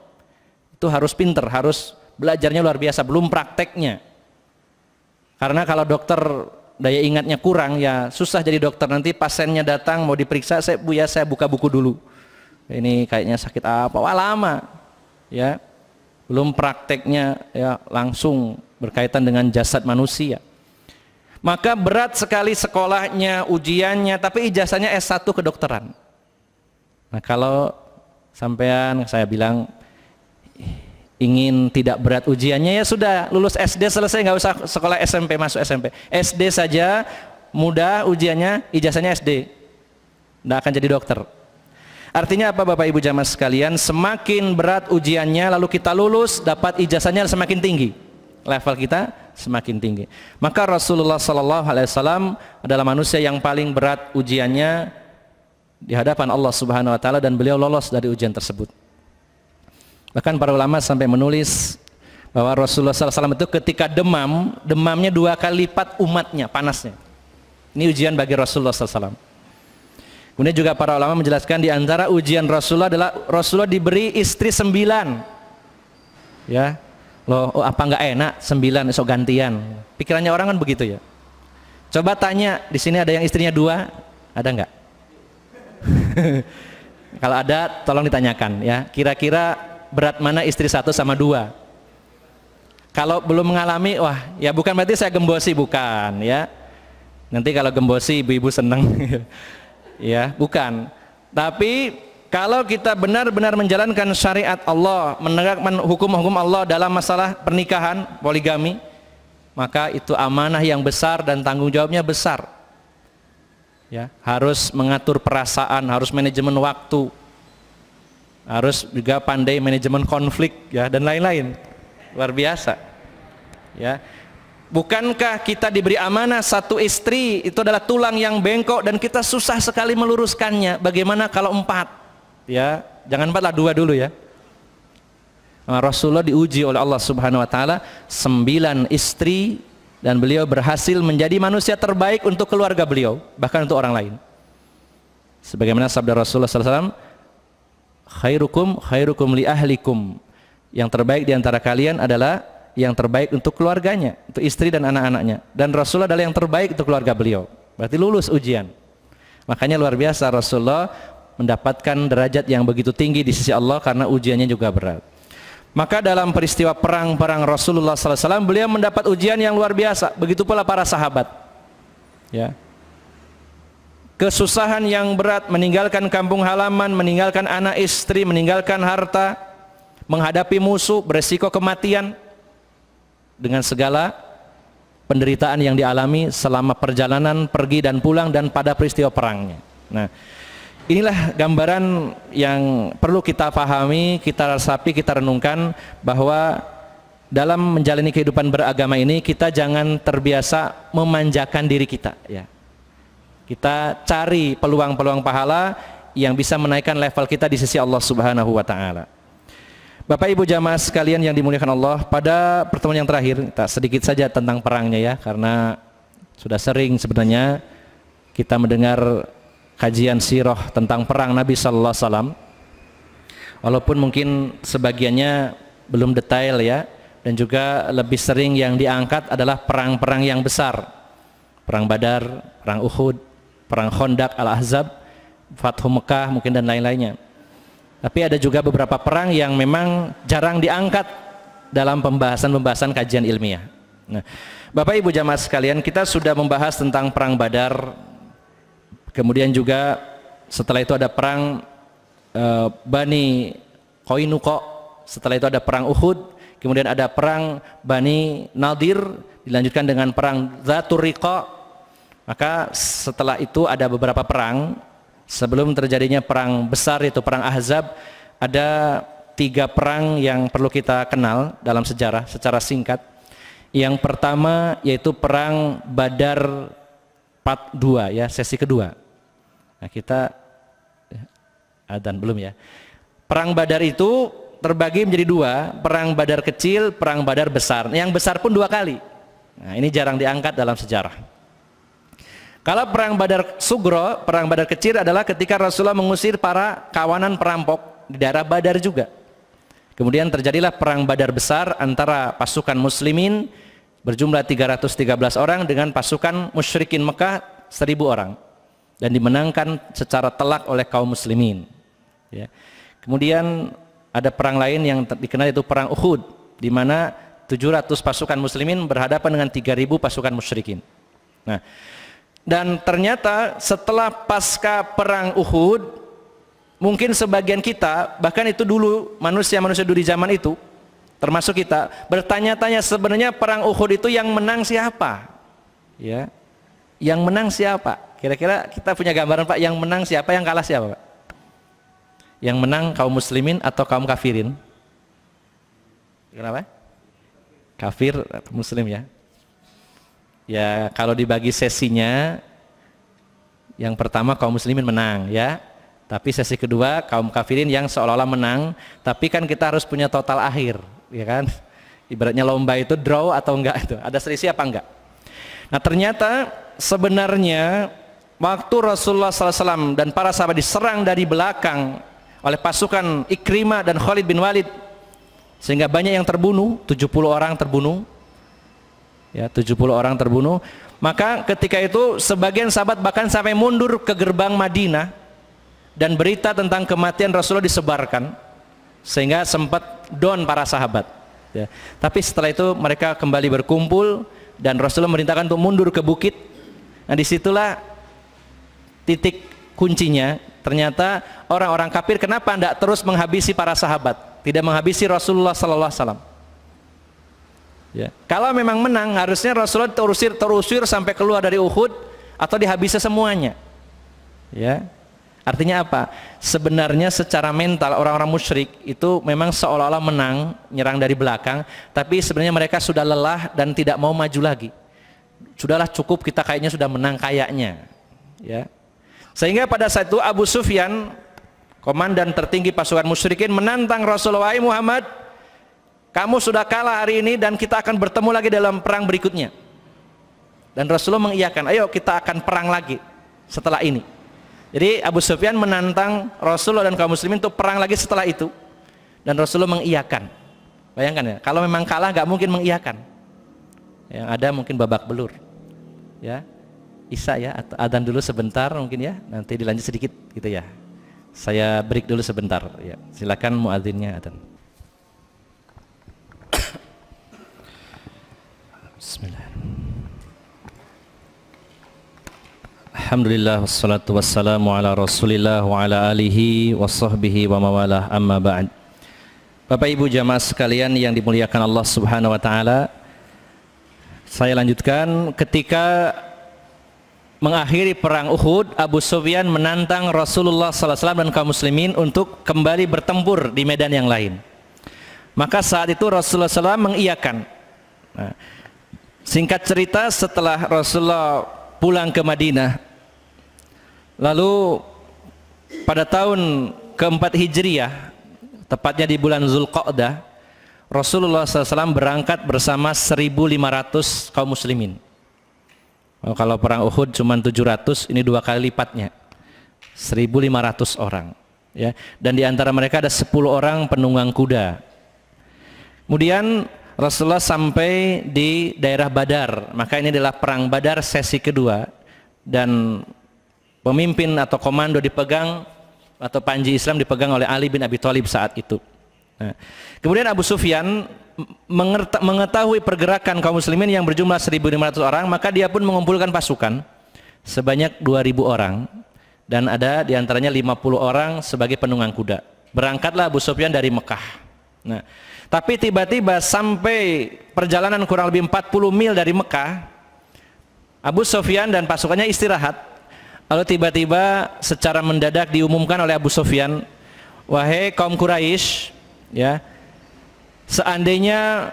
Itu harus pinter, harus belajarnya luar biasa, belum prakteknya. Karena kalau dokter daya ingatnya kurang ya susah jadi dokter nanti pasiennya datang mau diperiksa saya bu ya saya buka buku dulu ini kayaknya sakit apa wah lama ya belum prakteknya ya langsung berkaitan dengan jasad manusia maka berat sekali sekolahnya ujiannya tapi ijazahnya S1 kedokteran nah kalau sampean saya bilang ingin tidak berat ujiannya ya sudah lulus SD selesai nggak usah sekolah SMP masuk SMP SD saja mudah ujiannya ijazahnya SD nggak akan jadi dokter artinya apa Bapak Ibu jamaah sekalian semakin berat ujiannya lalu kita lulus dapat ijazahnya semakin tinggi level kita semakin tinggi maka Rasulullah Shallallahu Alaihi Wasallam adalah manusia yang paling berat ujiannya di hadapan Allah Subhanahu wa taala dan beliau lolos dari ujian tersebut. Bahkan para ulama sampai menulis bahwa Rasulullah SAW itu ketika demam, demamnya dua kali lipat umatnya, panasnya. Ini ujian bagi Rasulullah SAW. Kemudian juga para ulama menjelaskan di antara ujian Rasulullah adalah Rasulullah diberi istri sembilan. Ya, loh oh, apa nggak enak sembilan esok gantian. Pikirannya orang kan begitu ya. Coba tanya, di sini ada yang istrinya dua, ada nggak? <laughs> Kalau ada tolong ditanyakan ya, kira-kira berat mana istri satu sama dua? Kalau belum mengalami, wah ya bukan berarti saya gembosi, bukan ya. Nanti kalau gembosi ibu-ibu seneng. <laughs> ya, bukan. Tapi kalau kita benar-benar menjalankan syariat Allah, menegakkan hukum-hukum Allah dalam masalah pernikahan, poligami, maka itu amanah yang besar dan tanggung jawabnya besar ya harus mengatur perasaan harus manajemen waktu harus juga pandai manajemen konflik ya dan lain-lain luar biasa ya bukankah kita diberi amanah satu istri itu adalah tulang yang bengkok dan kita susah sekali meluruskannya bagaimana kalau empat ya jangan empat lah dua dulu ya nah, Rasulullah diuji oleh Allah Subhanahu wa taala sembilan istri dan beliau berhasil menjadi manusia terbaik untuk keluarga beliau bahkan untuk orang lain sebagaimana sabda Rasulullah Sallallahu Alaihi SAW khairukum khairukum li ahlikum yang terbaik di antara kalian adalah yang terbaik untuk keluarganya untuk istri dan anak-anaknya dan Rasulullah adalah yang terbaik untuk keluarga beliau berarti lulus ujian makanya luar biasa Rasulullah mendapatkan derajat yang begitu tinggi di sisi Allah karena ujiannya juga berat maka dalam peristiwa perang-perang Rasulullah SAW beliau mendapat ujian yang luar biasa. Begitu pula para sahabat. Ya. Kesusahan yang berat meninggalkan kampung halaman, meninggalkan anak istri, meninggalkan harta, menghadapi musuh, beresiko kematian dengan segala penderitaan yang dialami selama perjalanan pergi dan pulang dan pada peristiwa perangnya. Nah, Inilah gambaran yang perlu kita pahami, kita resapi, kita renungkan bahwa dalam menjalani kehidupan beragama ini kita jangan terbiasa memanjakan diri kita ya. Kita cari peluang-peluang pahala yang bisa menaikkan level kita di sisi Allah Subhanahu wa taala. Bapak Ibu jamaah sekalian yang dimuliakan Allah, pada pertemuan yang terakhir kita sedikit saja tentang perangnya ya karena sudah sering sebenarnya kita mendengar kajian sirah tentang perang Nabi sallallahu alaihi wasallam. Walaupun mungkin sebagiannya belum detail ya dan juga lebih sering yang diangkat adalah perang-perang yang besar. Perang Badar, perang Uhud, perang Khandaq, Al-Ahzab, Fathu Mekah mungkin dan lain-lainnya. Tapi ada juga beberapa perang yang memang jarang diangkat dalam pembahasan-pembahasan kajian ilmiah. Nah, Bapak Ibu jamaah sekalian, kita sudah membahas tentang perang Badar, Kemudian juga setelah itu ada perang e, Bani Koinuko, setelah itu ada perang Uhud, kemudian ada perang Bani Nadir, dilanjutkan dengan perang Zaturiko. Maka setelah itu ada beberapa perang sebelum terjadinya perang besar yaitu perang Ahzab ada tiga perang yang perlu kita kenal dalam sejarah secara singkat. Yang pertama yaitu perang Badar part 2 ya, sesi kedua. Nah, kita eh, adan belum ya. Perang Badar itu terbagi menjadi dua, perang Badar kecil, perang Badar besar. Nah, yang besar pun dua kali. Nah, ini jarang diangkat dalam sejarah. Kalau perang Badar Sugro, perang Badar kecil adalah ketika Rasulullah mengusir para kawanan perampok di daerah Badar juga. Kemudian terjadilah perang Badar besar antara pasukan muslimin berjumlah 313 orang dengan pasukan musyrikin Mekah 1000 orang dan dimenangkan secara telak oleh kaum muslimin. Ya. Kemudian ada perang lain yang dikenal itu perang Uhud di mana 700 pasukan muslimin berhadapan dengan 3000 pasukan musyrikin. Nah, dan ternyata setelah pasca perang Uhud mungkin sebagian kita bahkan itu dulu manusia-manusia dulu di zaman itu termasuk kita bertanya-tanya sebenarnya perang Uhud itu yang menang siapa? Ya. Yang menang siapa? Kira-kira kita punya gambaran Pak yang menang siapa, yang kalah siapa Pak? Yang menang kaum muslimin atau kaum kafirin? Kenapa? Kafir atau muslim ya? Ya kalau dibagi sesinya, yang pertama kaum muslimin menang ya. Tapi sesi kedua kaum kafirin yang seolah-olah menang, tapi kan kita harus punya total akhir, ya kan? Ibaratnya lomba itu draw atau enggak itu, ada selisih apa enggak? Nah ternyata sebenarnya waktu Rasulullah SAW dan para sahabat diserang dari belakang oleh pasukan Ikrimah dan Khalid bin Walid sehingga banyak yang terbunuh 70 orang terbunuh ya 70 orang terbunuh maka ketika itu sebagian sahabat bahkan sampai mundur ke gerbang Madinah dan berita tentang kematian Rasulullah disebarkan sehingga sempat down para sahabat ya. tapi setelah itu mereka kembali berkumpul dan Rasulullah merintahkan untuk mundur ke bukit nah disitulah titik kuncinya ternyata orang-orang kafir kenapa tidak terus menghabisi para sahabat tidak menghabisi Rasulullah Sallallahu Alaihi Wasallam ya. kalau memang menang harusnya Rasulullah terusir terusir sampai keluar dari Uhud atau dihabisi semuanya ya artinya apa sebenarnya secara mental orang-orang musyrik itu memang seolah-olah menang nyerang dari belakang tapi sebenarnya mereka sudah lelah dan tidak mau maju lagi sudahlah cukup kita kayaknya sudah menang kayaknya ya sehingga pada saat itu Abu Sufyan, komandan tertinggi pasukan musyrikin menantang Rasulullah Muhammad, kamu sudah kalah hari ini dan kita akan bertemu lagi dalam perang berikutnya. Dan Rasulullah mengiyakan, ayo kita akan perang lagi setelah ini. Jadi Abu Sufyan menantang Rasulullah dan kaum muslimin untuk perang lagi setelah itu. Dan Rasulullah mengiyakan. Bayangkan ya, kalau memang kalah nggak mungkin mengiyakan. Yang ada mungkin babak belur. Ya, Isa ya atau adan dulu sebentar mungkin ya nanti dilanjut sedikit gitu ya saya break dulu sebentar ya silakan muadzinnya adan Bismillah Alhamdulillah wassalatu wassalamu ala rasulillah wa ala alihi wa sahbihi wa mawalah amma ba'd Bapak Ibu jamaah sekalian yang dimuliakan Allah subhanahu wa ta'ala saya lanjutkan ketika mengakhiri perang Uhud, Abu Sufyan menantang Rasulullah Sallallahu Alaihi Wasallam dan kaum muslimin untuk kembali bertempur di medan yang lain. Maka saat itu Rasulullah SAW mengiyakan. Nah, singkat cerita setelah Rasulullah pulang ke Madinah, lalu pada tahun keempat Hijriah, tepatnya di bulan Zulqa'dah, Rasulullah SAW berangkat bersama 1.500 kaum muslimin Oh, kalau perang Uhud cuma 700, ini dua kali lipatnya. 1500 orang, ya. Dan di antara mereka ada 10 orang penunggang kuda. Kemudian Rasulullah sampai di daerah Badar. Maka ini adalah perang Badar sesi kedua dan pemimpin atau komando dipegang atau panji Islam dipegang oleh Ali bin Abi Thalib saat itu. Nah, kemudian Abu Sufyan mengetahui pergerakan kaum muslimin yang berjumlah 1.500 orang, maka dia pun mengumpulkan pasukan sebanyak 2.000 orang dan ada diantaranya 50 orang sebagai penunggang kuda. Berangkatlah Abu Sufyan dari Mekah. Nah, tapi tiba-tiba sampai perjalanan kurang lebih 40 mil dari Mekah, Abu Sufyan dan pasukannya istirahat. Lalu tiba-tiba secara mendadak diumumkan oleh Abu Sufyan, "Wahai kaum Quraisy, ya seandainya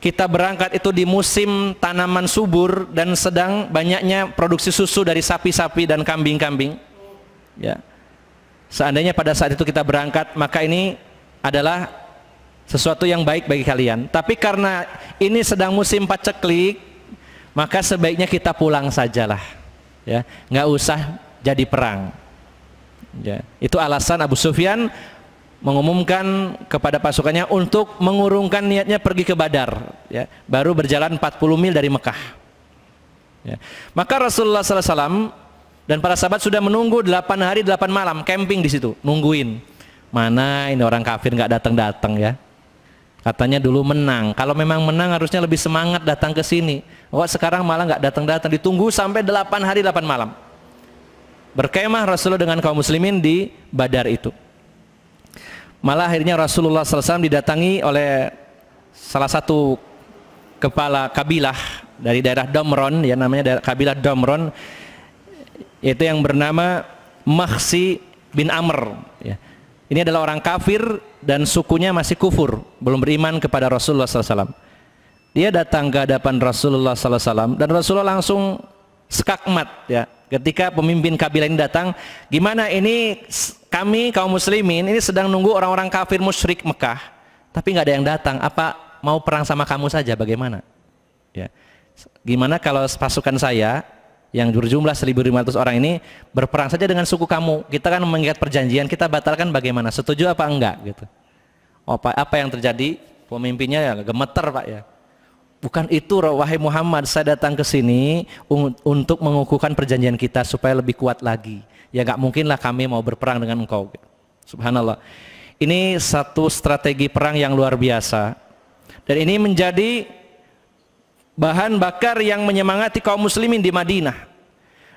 kita berangkat itu di musim tanaman subur dan sedang banyaknya produksi susu dari sapi-sapi dan kambing-kambing ya seandainya pada saat itu kita berangkat maka ini adalah sesuatu yang baik bagi kalian tapi karena ini sedang musim paceklik maka sebaiknya kita pulang sajalah ya nggak usah jadi perang ya itu alasan Abu Sufyan mengumumkan kepada pasukannya untuk mengurungkan niatnya pergi ke Badar ya, baru berjalan 40 mil dari Mekah ya. maka Rasulullah SAW dan para sahabat sudah menunggu 8 hari 8 malam camping di situ nungguin mana ini orang kafir nggak datang datang ya katanya dulu menang kalau memang menang harusnya lebih semangat datang ke sini kok oh, sekarang malah nggak datang datang ditunggu sampai 8 hari 8 malam berkemah Rasulullah dengan kaum muslimin di Badar itu Malah akhirnya Rasulullah SAW didatangi oleh salah satu kepala kabilah dari daerah Domron, ya namanya kabilah Domron, yaitu yang bernama Maksi bin Amr. Ya. Ini adalah orang kafir dan sukunya masih kufur, belum beriman kepada Rasulullah SAW. Dia datang ke hadapan Rasulullah SAW dan Rasulullah langsung sekakmat ya. Ketika pemimpin kabilah ini datang, gimana ini kami kaum muslimin ini sedang nunggu orang-orang kafir musyrik Mekah, tapi nggak ada yang datang. Apa mau perang sama kamu saja? Bagaimana? Ya. Gimana kalau pasukan saya yang berjumlah 1.500 orang ini berperang saja dengan suku kamu? Kita kan mengingat perjanjian, kita batalkan bagaimana? Setuju apa enggak? Gitu. Apa, oh, apa yang terjadi? Pemimpinnya ya gemeter pak ya Bukan itu wahai Muhammad, saya datang ke sini untuk mengukuhkan perjanjian kita supaya lebih kuat lagi. Ya nggak mungkinlah kami mau berperang dengan engkau. Subhanallah. Ini satu strategi perang yang luar biasa. Dan ini menjadi bahan bakar yang menyemangati kaum muslimin di Madinah.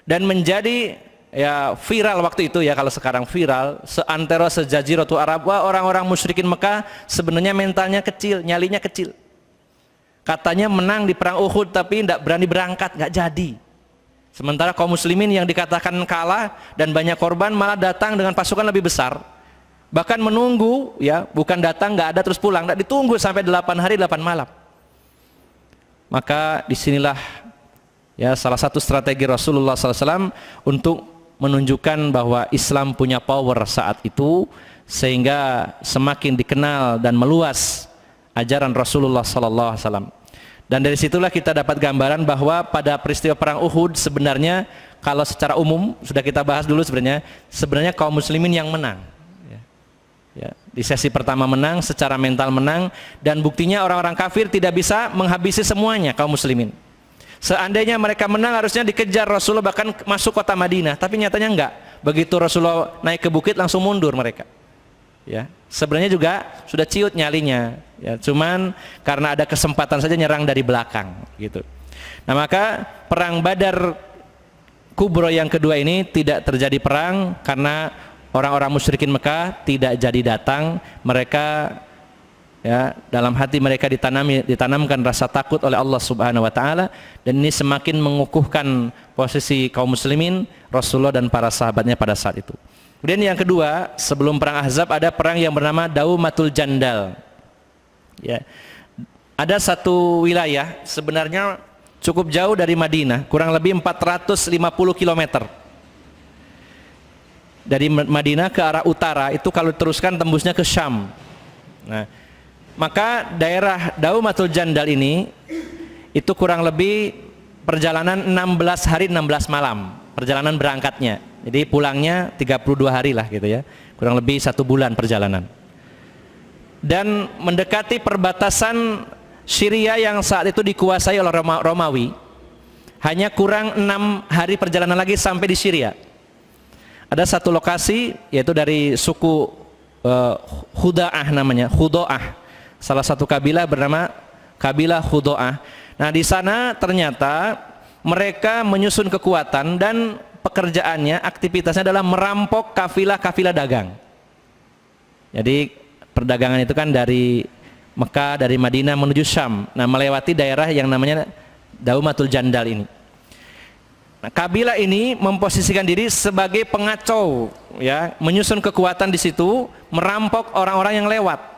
Dan menjadi ya viral waktu itu ya kalau sekarang viral seantero sejajiratu Arab wah orang-orang musyrikin Mekah sebenarnya mentalnya kecil nyalinya kecil katanya menang di perang Uhud tapi tidak berani berangkat, nggak jadi. Sementara kaum muslimin yang dikatakan kalah dan banyak korban malah datang dengan pasukan lebih besar. Bahkan menunggu ya, bukan datang nggak ada terus pulang, nggak ditunggu sampai 8 hari 8 malam. Maka disinilah ya salah satu strategi Rasulullah SAW untuk menunjukkan bahwa Islam punya power saat itu sehingga semakin dikenal dan meluas ajaran Rasulullah sallallahu alaihi wasallam. Dan dari situlah kita dapat gambaran bahwa pada peristiwa perang Uhud sebenarnya kalau secara umum sudah kita bahas dulu sebenarnya sebenarnya kaum muslimin yang menang. Ya. ya, di sesi pertama menang, secara mental menang dan buktinya orang-orang kafir tidak bisa menghabisi semuanya kaum muslimin. Seandainya mereka menang harusnya dikejar Rasulullah bahkan masuk kota Madinah, tapi nyatanya enggak. Begitu Rasulullah naik ke bukit langsung mundur mereka ya sebenarnya juga sudah ciut nyalinya ya cuman karena ada kesempatan saja nyerang dari belakang gitu nah maka perang badar kubro yang kedua ini tidak terjadi perang karena orang-orang musyrikin Mekah tidak jadi datang mereka ya dalam hati mereka ditanami ditanamkan rasa takut oleh Allah Subhanahu wa taala dan ini semakin mengukuhkan posisi kaum muslimin Rasulullah dan para sahabatnya pada saat itu Kemudian yang kedua, sebelum perang Ahzab ada perang yang bernama Daumatul Jandal. Ya. Ada satu wilayah sebenarnya cukup jauh dari Madinah, kurang lebih 450 km. Dari Madinah ke arah utara itu kalau teruskan tembusnya ke Syam. Nah, maka daerah Daumatul Jandal ini itu kurang lebih perjalanan 16 hari 16 malam perjalanan berangkatnya. Jadi pulangnya 32 hari lah gitu ya, kurang lebih satu bulan perjalanan. Dan mendekati perbatasan Syria yang saat itu dikuasai oleh Roma, Romawi, hanya kurang enam hari perjalanan lagi sampai di Syria. Ada satu lokasi yaitu dari suku uh, Hudaah namanya, Hudoah, salah satu kabilah bernama kabilah Hudoah. Nah di sana ternyata mereka menyusun kekuatan dan pekerjaannya, aktivitasnya adalah merampok kafilah-kafilah dagang. Jadi perdagangan itu kan dari Mekah, dari Madinah menuju Syam. Nah, melewati daerah yang namanya Daumatul Jandal ini. Nah, kabilah ini memposisikan diri sebagai pengacau, ya, menyusun kekuatan di situ, merampok orang-orang yang lewat.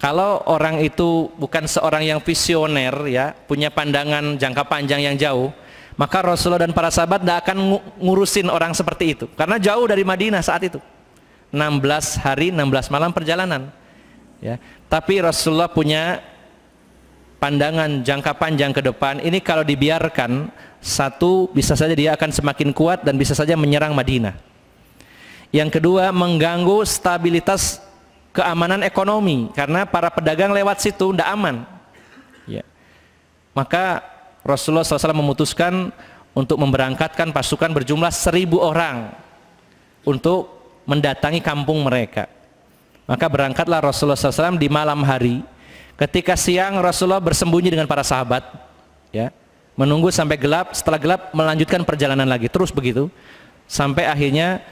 Kalau orang itu bukan seorang yang visioner ya, punya pandangan jangka panjang yang jauh, maka Rasulullah dan para sahabat tidak akan ngurusin orang seperti itu karena jauh dari Madinah saat itu. 16 hari 16 malam perjalanan. Ya. Tapi Rasulullah punya pandangan jangka panjang ke depan. Ini kalau dibiarkan satu bisa saja dia akan semakin kuat dan bisa saja menyerang Madinah. Yang kedua mengganggu stabilitas keamanan ekonomi karena para pedagang lewat situ tidak aman. Ya. Maka Rasulullah SAW memutuskan untuk memberangkatkan pasukan berjumlah seribu orang untuk mendatangi kampung mereka. Maka berangkatlah Rasulullah SAW di malam hari. Ketika siang Rasulullah bersembunyi dengan para sahabat, ya, menunggu sampai gelap. Setelah gelap melanjutkan perjalanan lagi, terus begitu sampai akhirnya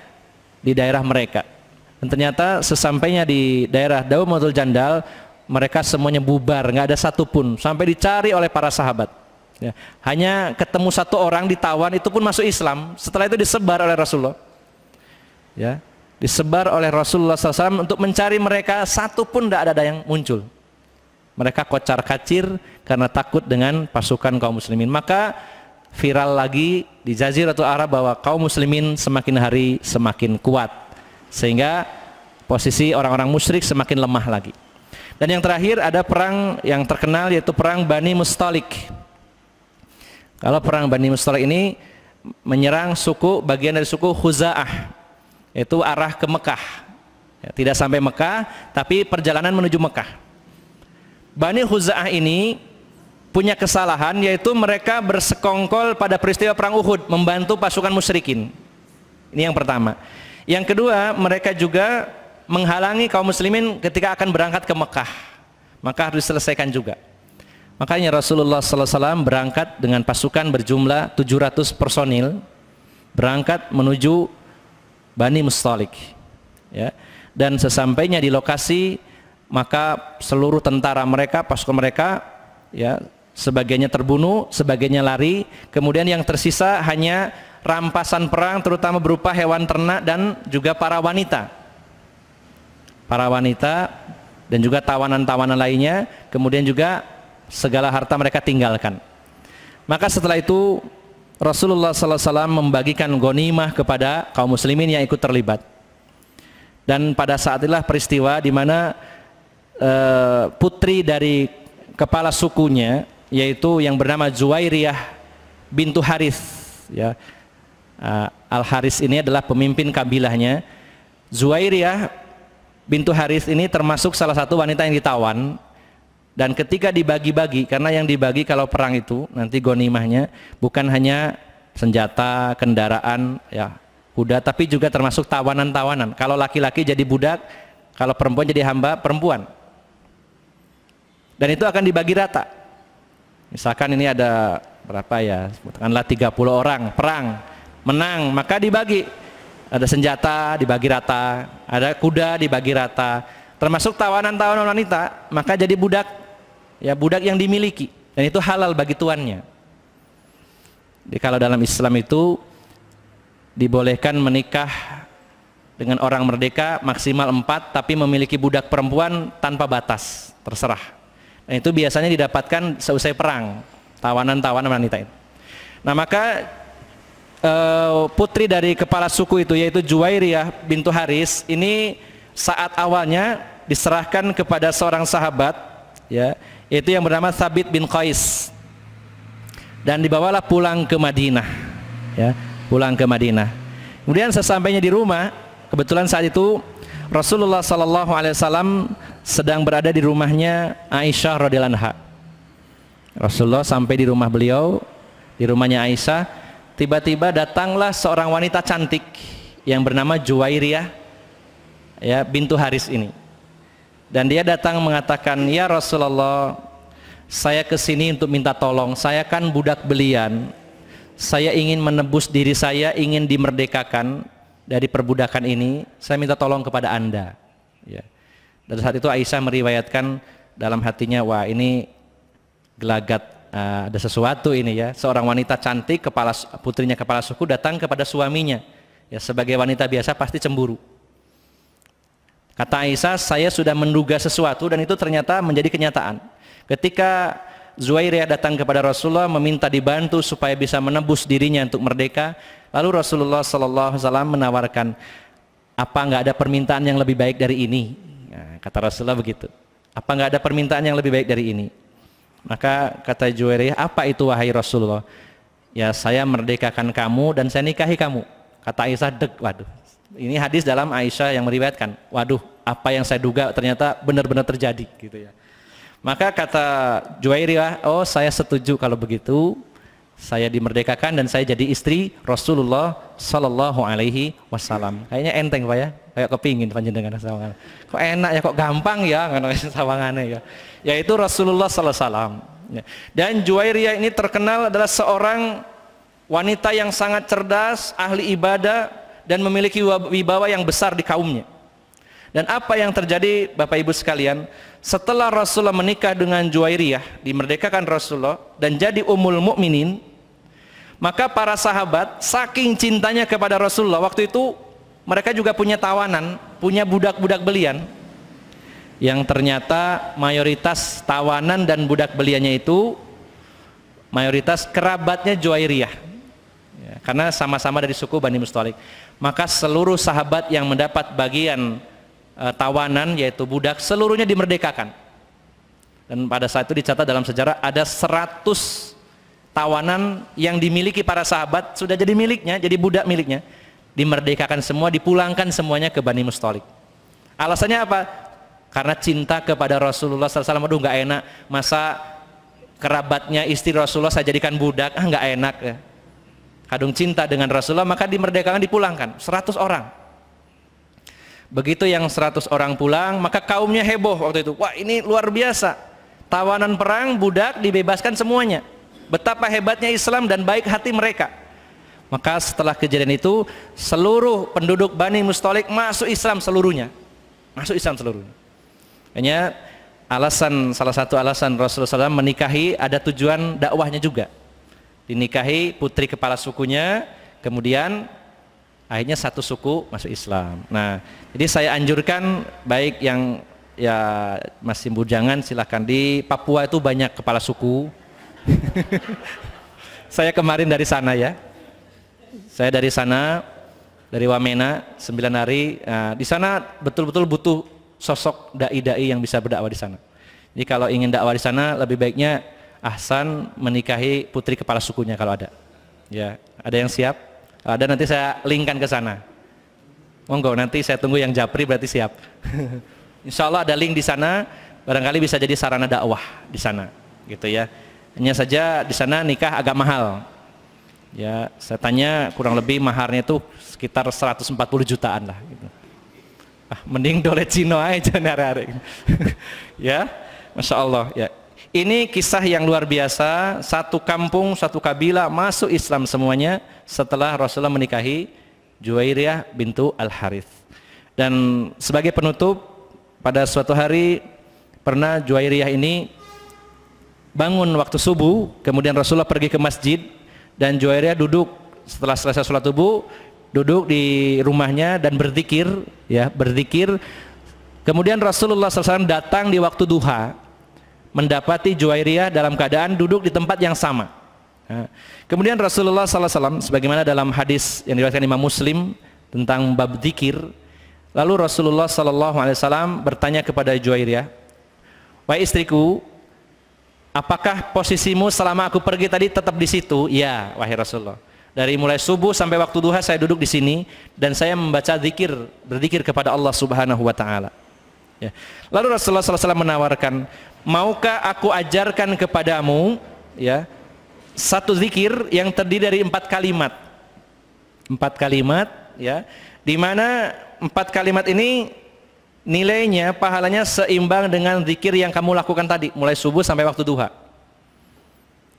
di daerah mereka dan ternyata sesampainya di daerah Daumatul Jandal, mereka semuanya bubar, nggak ada satupun. Sampai dicari oleh para sahabat. Ya. Hanya ketemu satu orang ditawan itu pun masuk Islam. Setelah itu disebar oleh Rasulullah. Ya, disebar oleh Rasulullah SAW untuk mencari mereka satu pun tidak ada yang muncul. Mereka kocar kacir karena takut dengan pasukan kaum muslimin. Maka viral lagi di Jaziratul Arab bahwa kaum muslimin semakin hari semakin kuat. Sehingga posisi orang-orang musyrik semakin lemah lagi. Dan yang terakhir ada perang yang terkenal yaitu perang Bani Mustalik. Kalau perang Bani Mustalik ini menyerang suku bagian dari suku Khuza'ah yaitu arah ke Mekah. Ya, tidak sampai Mekah tapi perjalanan menuju Mekah. Bani Khuza'ah ini punya kesalahan yaitu mereka bersekongkol pada peristiwa perang Uhud membantu pasukan musyrikin. Ini yang pertama. Yang kedua, mereka juga menghalangi kaum muslimin ketika akan berangkat ke Mekah. Maka harus diselesaikan juga. Makanya Rasulullah SAW berangkat dengan pasukan berjumlah 700 personil berangkat menuju Bani Mustalik. Ya. Dan sesampainya di lokasi maka seluruh tentara mereka, pasukan mereka ya sebagiannya terbunuh, sebagiannya lari, kemudian yang tersisa hanya rampasan perang terutama berupa hewan ternak dan juga para wanita. Para wanita dan juga tawanan-tawanan lainnya, kemudian juga segala harta mereka tinggalkan. Maka setelah itu Rasulullah SAW membagikan gonimah kepada kaum muslimin yang ikut terlibat. Dan pada saat itulah peristiwa di mana e, putri dari kepala sukunya yaitu yang bernama Zuwairiyah bintu Harith ya uh, eh, Al Haris ini adalah pemimpin kabilahnya. Zuairiyah bintu Haris ini termasuk salah satu wanita yang ditawan dan ketika dibagi-bagi karena yang dibagi kalau perang itu nanti gonimahnya bukan hanya senjata, kendaraan, ya kuda tapi juga termasuk tawanan-tawanan. Kalau laki-laki jadi budak, kalau perempuan jadi hamba perempuan. Dan itu akan dibagi rata. Misalkan ini ada berapa ya? Sebutkanlah 30 orang perang menang maka dibagi ada senjata dibagi rata ada kuda dibagi rata termasuk tawanan-tawanan wanita maka jadi budak ya budak yang dimiliki dan itu halal bagi tuannya jadi kalau dalam Islam itu dibolehkan menikah dengan orang merdeka maksimal empat tapi memiliki budak perempuan tanpa batas terserah dan itu biasanya didapatkan seusai perang tawanan-tawanan wanita itu nah maka Eh, putri dari kepala suku itu yaitu Juwairiyah bintu Haris ini saat awalnya diserahkan kepada seorang sahabat ya yaitu yang bernama Sabit bin Qais dan dibawalah pulang ke Madinah ya pulang ke Madinah kemudian sesampainya di rumah kebetulan saat itu Rasulullah Sallallahu Alaihi Wasallam sedang berada di rumahnya Aisyah radhiyallahu anha Rasulullah sampai di rumah beliau di rumahnya Aisyah tiba-tiba datanglah seorang wanita cantik yang bernama Juwairiyah ya bintu Haris ini dan dia datang mengatakan ya Rasulullah saya ke sini untuk minta tolong saya kan budak belian saya ingin menebus diri saya ingin dimerdekakan dari perbudakan ini saya minta tolong kepada anda ya. dan saat itu Aisyah meriwayatkan dalam hatinya wah ini gelagat uh, ada sesuatu ini ya. Seorang wanita cantik, kepala putrinya kepala suku datang kepada suaminya. Ya sebagai wanita biasa pasti cemburu. Kata Aisyah, saya sudah menduga sesuatu dan itu ternyata menjadi kenyataan. Ketika Zuhairiyah datang kepada Rasulullah meminta dibantu supaya bisa menebus dirinya untuk merdeka, lalu Rasulullah Shallallahu Alaihi Wasallam menawarkan, apa nggak ada permintaan yang lebih baik dari ini? Nah, kata Rasulullah begitu. Apa nggak ada permintaan yang lebih baik dari ini? Maka kata Juwairiyah, apa itu wahai Rasulullah? Ya saya merdekakan kamu dan saya nikahi kamu. Kata Aisyah, dek, waduh. Ini hadis dalam Aisyah yang meriwayatkan. Waduh, apa yang saya duga ternyata benar-benar terjadi gitu ya. Maka kata Juwairiyah, oh saya setuju kalau begitu. Saya dimerdekakan dan saya jadi istri Rasulullah Sallallahu Alaihi Wasallam. Kayaknya enteng pak ya, kayak kepingin panjenengan sawangan. Kok enak ya, kok gampang ya, ngono sawangannya ya. Yaitu Rasulullah Sallallahu Alaihi Wasallam. Ya. Dan Juwairiyah ini terkenal adalah seorang wanita yang sangat cerdas, ahli ibadah, dan memiliki wibawa yang besar di kaumnya. Dan apa yang terjadi Bapak Ibu sekalian, setelah Rasulullah menikah dengan Juwairiyah, dimerdekakan Rasulullah dan jadi umul mukminin, maka para sahabat saking cintanya kepada Rasulullah waktu itu mereka juga punya tawanan, punya budak-budak belian yang ternyata mayoritas tawanan dan budak beliannya itu mayoritas kerabatnya Juwairiyah ya, karena sama-sama dari suku Bani Mustalik maka seluruh sahabat yang mendapat bagian e, tawanan yaitu budak seluruhnya dimerdekakan dan pada saat itu dicatat dalam sejarah ada 100 tawanan yang dimiliki para sahabat sudah jadi miliknya, jadi budak miliknya. Dimerdekakan semua, dipulangkan semuanya ke Bani Mustolik. Alasannya apa? Karena cinta kepada Rasulullah SAW, aduh nggak enak, masa kerabatnya istri Rasulullah saya jadikan budak, ah nggak enak. Ya. Kadung cinta dengan Rasulullah, maka dimerdekakan, dipulangkan, 100 orang. Begitu yang 100 orang pulang, maka kaumnya heboh waktu itu. Wah ini luar biasa, tawanan perang, budak dibebaskan semuanya betapa hebatnya Islam dan baik hati mereka maka setelah kejadian itu seluruh penduduk Bani Mustalik masuk Islam seluruhnya masuk Islam seluruhnya hanya alasan salah satu alasan Rasulullah SAW menikahi ada tujuan dakwahnya juga dinikahi putri kepala sukunya kemudian akhirnya satu suku masuk Islam nah jadi saya anjurkan baik yang ya masih bujangan silahkan di Papua itu banyak kepala suku <laughs> saya kemarin dari sana ya. Saya dari sana, dari Wamena, sembilan hari. Nah, di sana betul-betul butuh sosok dai-dai yang bisa berdakwah di sana. Jadi kalau ingin dakwah di sana, lebih baiknya Ahsan menikahi putri kepala sukunya kalau ada. Ya, ada yang siap? Ada nanti saya linkkan ke sana. Monggo nanti saya tunggu yang Japri berarti siap. <laughs> Insya Allah ada link di sana, barangkali bisa jadi sarana dakwah di sana, gitu ya. Hanya saja di sana nikah agak mahal. Ya, saya tanya kurang lebih maharnya itu sekitar 140 jutaan lah gitu. Ah, mending dolet Cino aja -hari. <laughs> ya, Masya Allah ya. Ini kisah yang luar biasa, satu kampung, satu kabilah masuk Islam semuanya setelah Rasulullah menikahi Juwairiyah bintu Al-Harith. Dan sebagai penutup, pada suatu hari pernah Juwairiyah ini bangun waktu subuh, kemudian Rasulullah pergi ke masjid dan Juwairiyah duduk setelah selesai sholat subuh duduk di rumahnya dan berzikir ya berzikir kemudian Rasulullah SAW datang di waktu duha mendapati Juwairiyah dalam keadaan duduk di tempat yang sama ya. kemudian Rasulullah SAW sebagaimana dalam hadis yang diriwayatkan Imam Muslim tentang bab zikir lalu Rasulullah SAW bertanya kepada Juwairiyah wahai istriku Apakah posisimu selama aku pergi tadi tetap di situ? Ya, wahai Rasulullah. Dari mulai subuh sampai waktu duha saya duduk di sini dan saya membaca zikir, berzikir kepada Allah Subhanahu wa taala. Ya. Lalu Rasulullah SAW menawarkan, maukah aku ajarkan kepadamu ya satu zikir yang terdiri dari empat kalimat, empat kalimat ya, di mana empat kalimat ini nilainya, pahalanya seimbang dengan zikir yang kamu lakukan tadi, mulai subuh sampai waktu duha.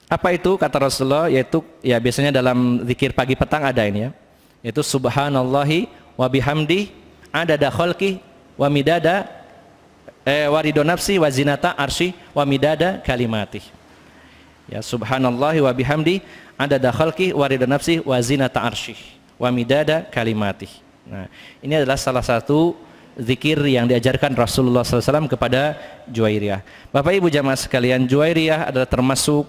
Apa itu kata Rasulullah? Yaitu ya biasanya dalam zikir pagi petang ada ini ya. Yaitu subhanallahi wa bihamdi adada khalqi wa midada eh, warido nafsi wa zinata arsi wa midada kalimatih. Ya subhanallahi wa bihamdi adada khalqi warido nafsi wa zinata arsi wa midada kalimatih. Nah, ini adalah salah satu zikir yang diajarkan Rasulullah SAW kepada Juwairiyah. Bapak Ibu jamaah sekalian, Juwairiyah adalah termasuk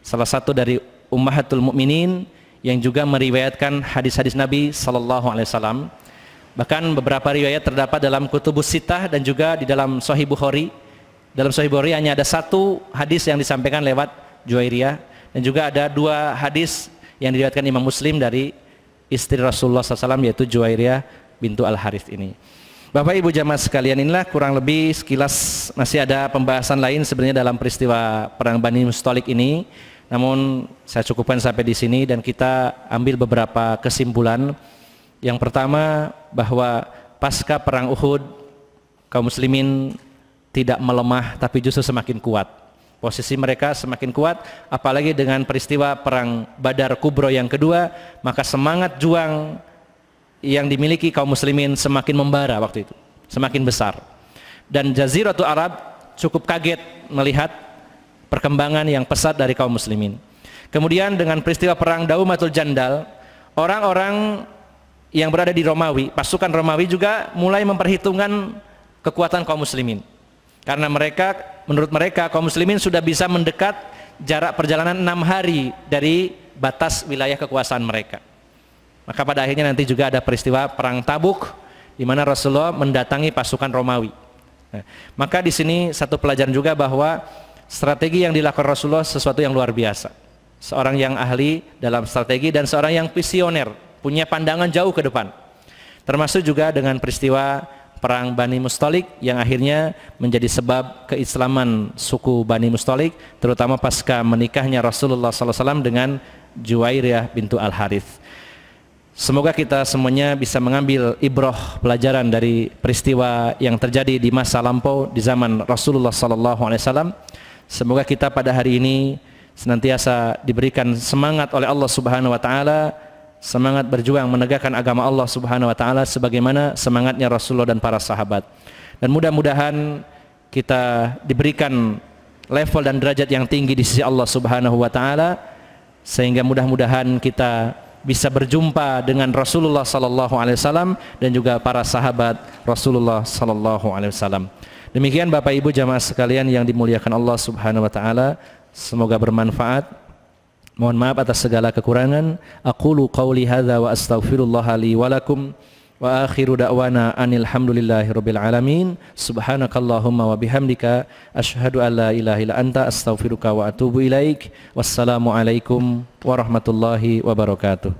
salah satu dari ummahatul mukminin yang juga meriwayatkan hadis-hadis Nabi Sallallahu Alaihi Wasallam. Bahkan beberapa riwayat terdapat dalam Kutubus Sitah dan juga di dalam Sahih Bukhari. Dalam Sahih Bukhari hanya ada satu hadis yang disampaikan lewat Juwairiyah dan juga ada dua hadis yang diriwayatkan Imam Muslim dari istri Rasulullah SAW yaitu Juwairiyah bintu Al Harith ini. Bapak Ibu jamaah sekalian inilah kurang lebih sekilas masih ada pembahasan lain sebenarnya dalam peristiwa perang Bani Mustolik ini. Namun saya cukupkan sampai di sini dan kita ambil beberapa kesimpulan. Yang pertama bahwa pasca perang Uhud kaum muslimin tidak melemah tapi justru semakin kuat. Posisi mereka semakin kuat apalagi dengan peristiwa perang Badar Kubro yang kedua, maka semangat juang yang dimiliki kaum muslimin semakin membara waktu itu, semakin besar. Dan Jaziratu Arab cukup kaget melihat perkembangan yang pesat dari kaum muslimin. Kemudian dengan peristiwa perang Daumatul Jandal, orang-orang yang berada di Romawi, pasukan Romawi juga mulai memperhitungkan kekuatan kaum muslimin. Karena mereka, menurut mereka kaum muslimin sudah bisa mendekat jarak perjalanan enam hari dari batas wilayah kekuasaan mereka. Maka pada akhirnya nanti juga ada peristiwa perang Tabuk di mana Rasulullah mendatangi pasukan Romawi. Nah, maka di sini satu pelajaran juga bahwa strategi yang dilakukan Rasulullah sesuatu yang luar biasa. Seorang yang ahli dalam strategi dan seorang yang visioner, punya pandangan jauh ke depan. Termasuk juga dengan peristiwa perang Bani Mustalik yang akhirnya menjadi sebab keislaman suku Bani Mustalik terutama pasca menikahnya Rasulullah SAW dengan Juwairiyah bintu Al Harith. Semoga kita semuanya bisa mengambil ibroh pelajaran dari peristiwa yang terjadi di masa lampau di zaman Rasulullah Sallallahu Alaihi Wasallam. Semoga kita pada hari ini senantiasa diberikan semangat oleh Allah Subhanahu Wa Taala, semangat berjuang menegakkan agama Allah Subhanahu Wa Taala sebagaimana semangatnya Rasulullah dan para sahabat. Dan mudah-mudahan kita diberikan level dan derajat yang tinggi di sisi Allah Subhanahu Wa Taala sehingga mudah-mudahan kita bisa berjumpa dengan Rasulullah sallallahu alaihi wasallam dan juga para sahabat Rasulullah sallallahu alaihi wasallam. Demikian Bapak Ibu jamaah sekalian yang dimuliakan Allah Subhanahu wa taala, semoga bermanfaat. Mohon maaf atas segala kekurangan. Aqulu qauli hadza wa astaghfirullah li wa lakum. Wa akhiru da'wana anil hamdulillahi rabbil alamin. Subhanakallahumma wa bihamdika asyhadu an la ilaha illa anta astaghfiruka wa atubu ilaik. Wassalamu alaikum warahmatullahi wabarakatuh.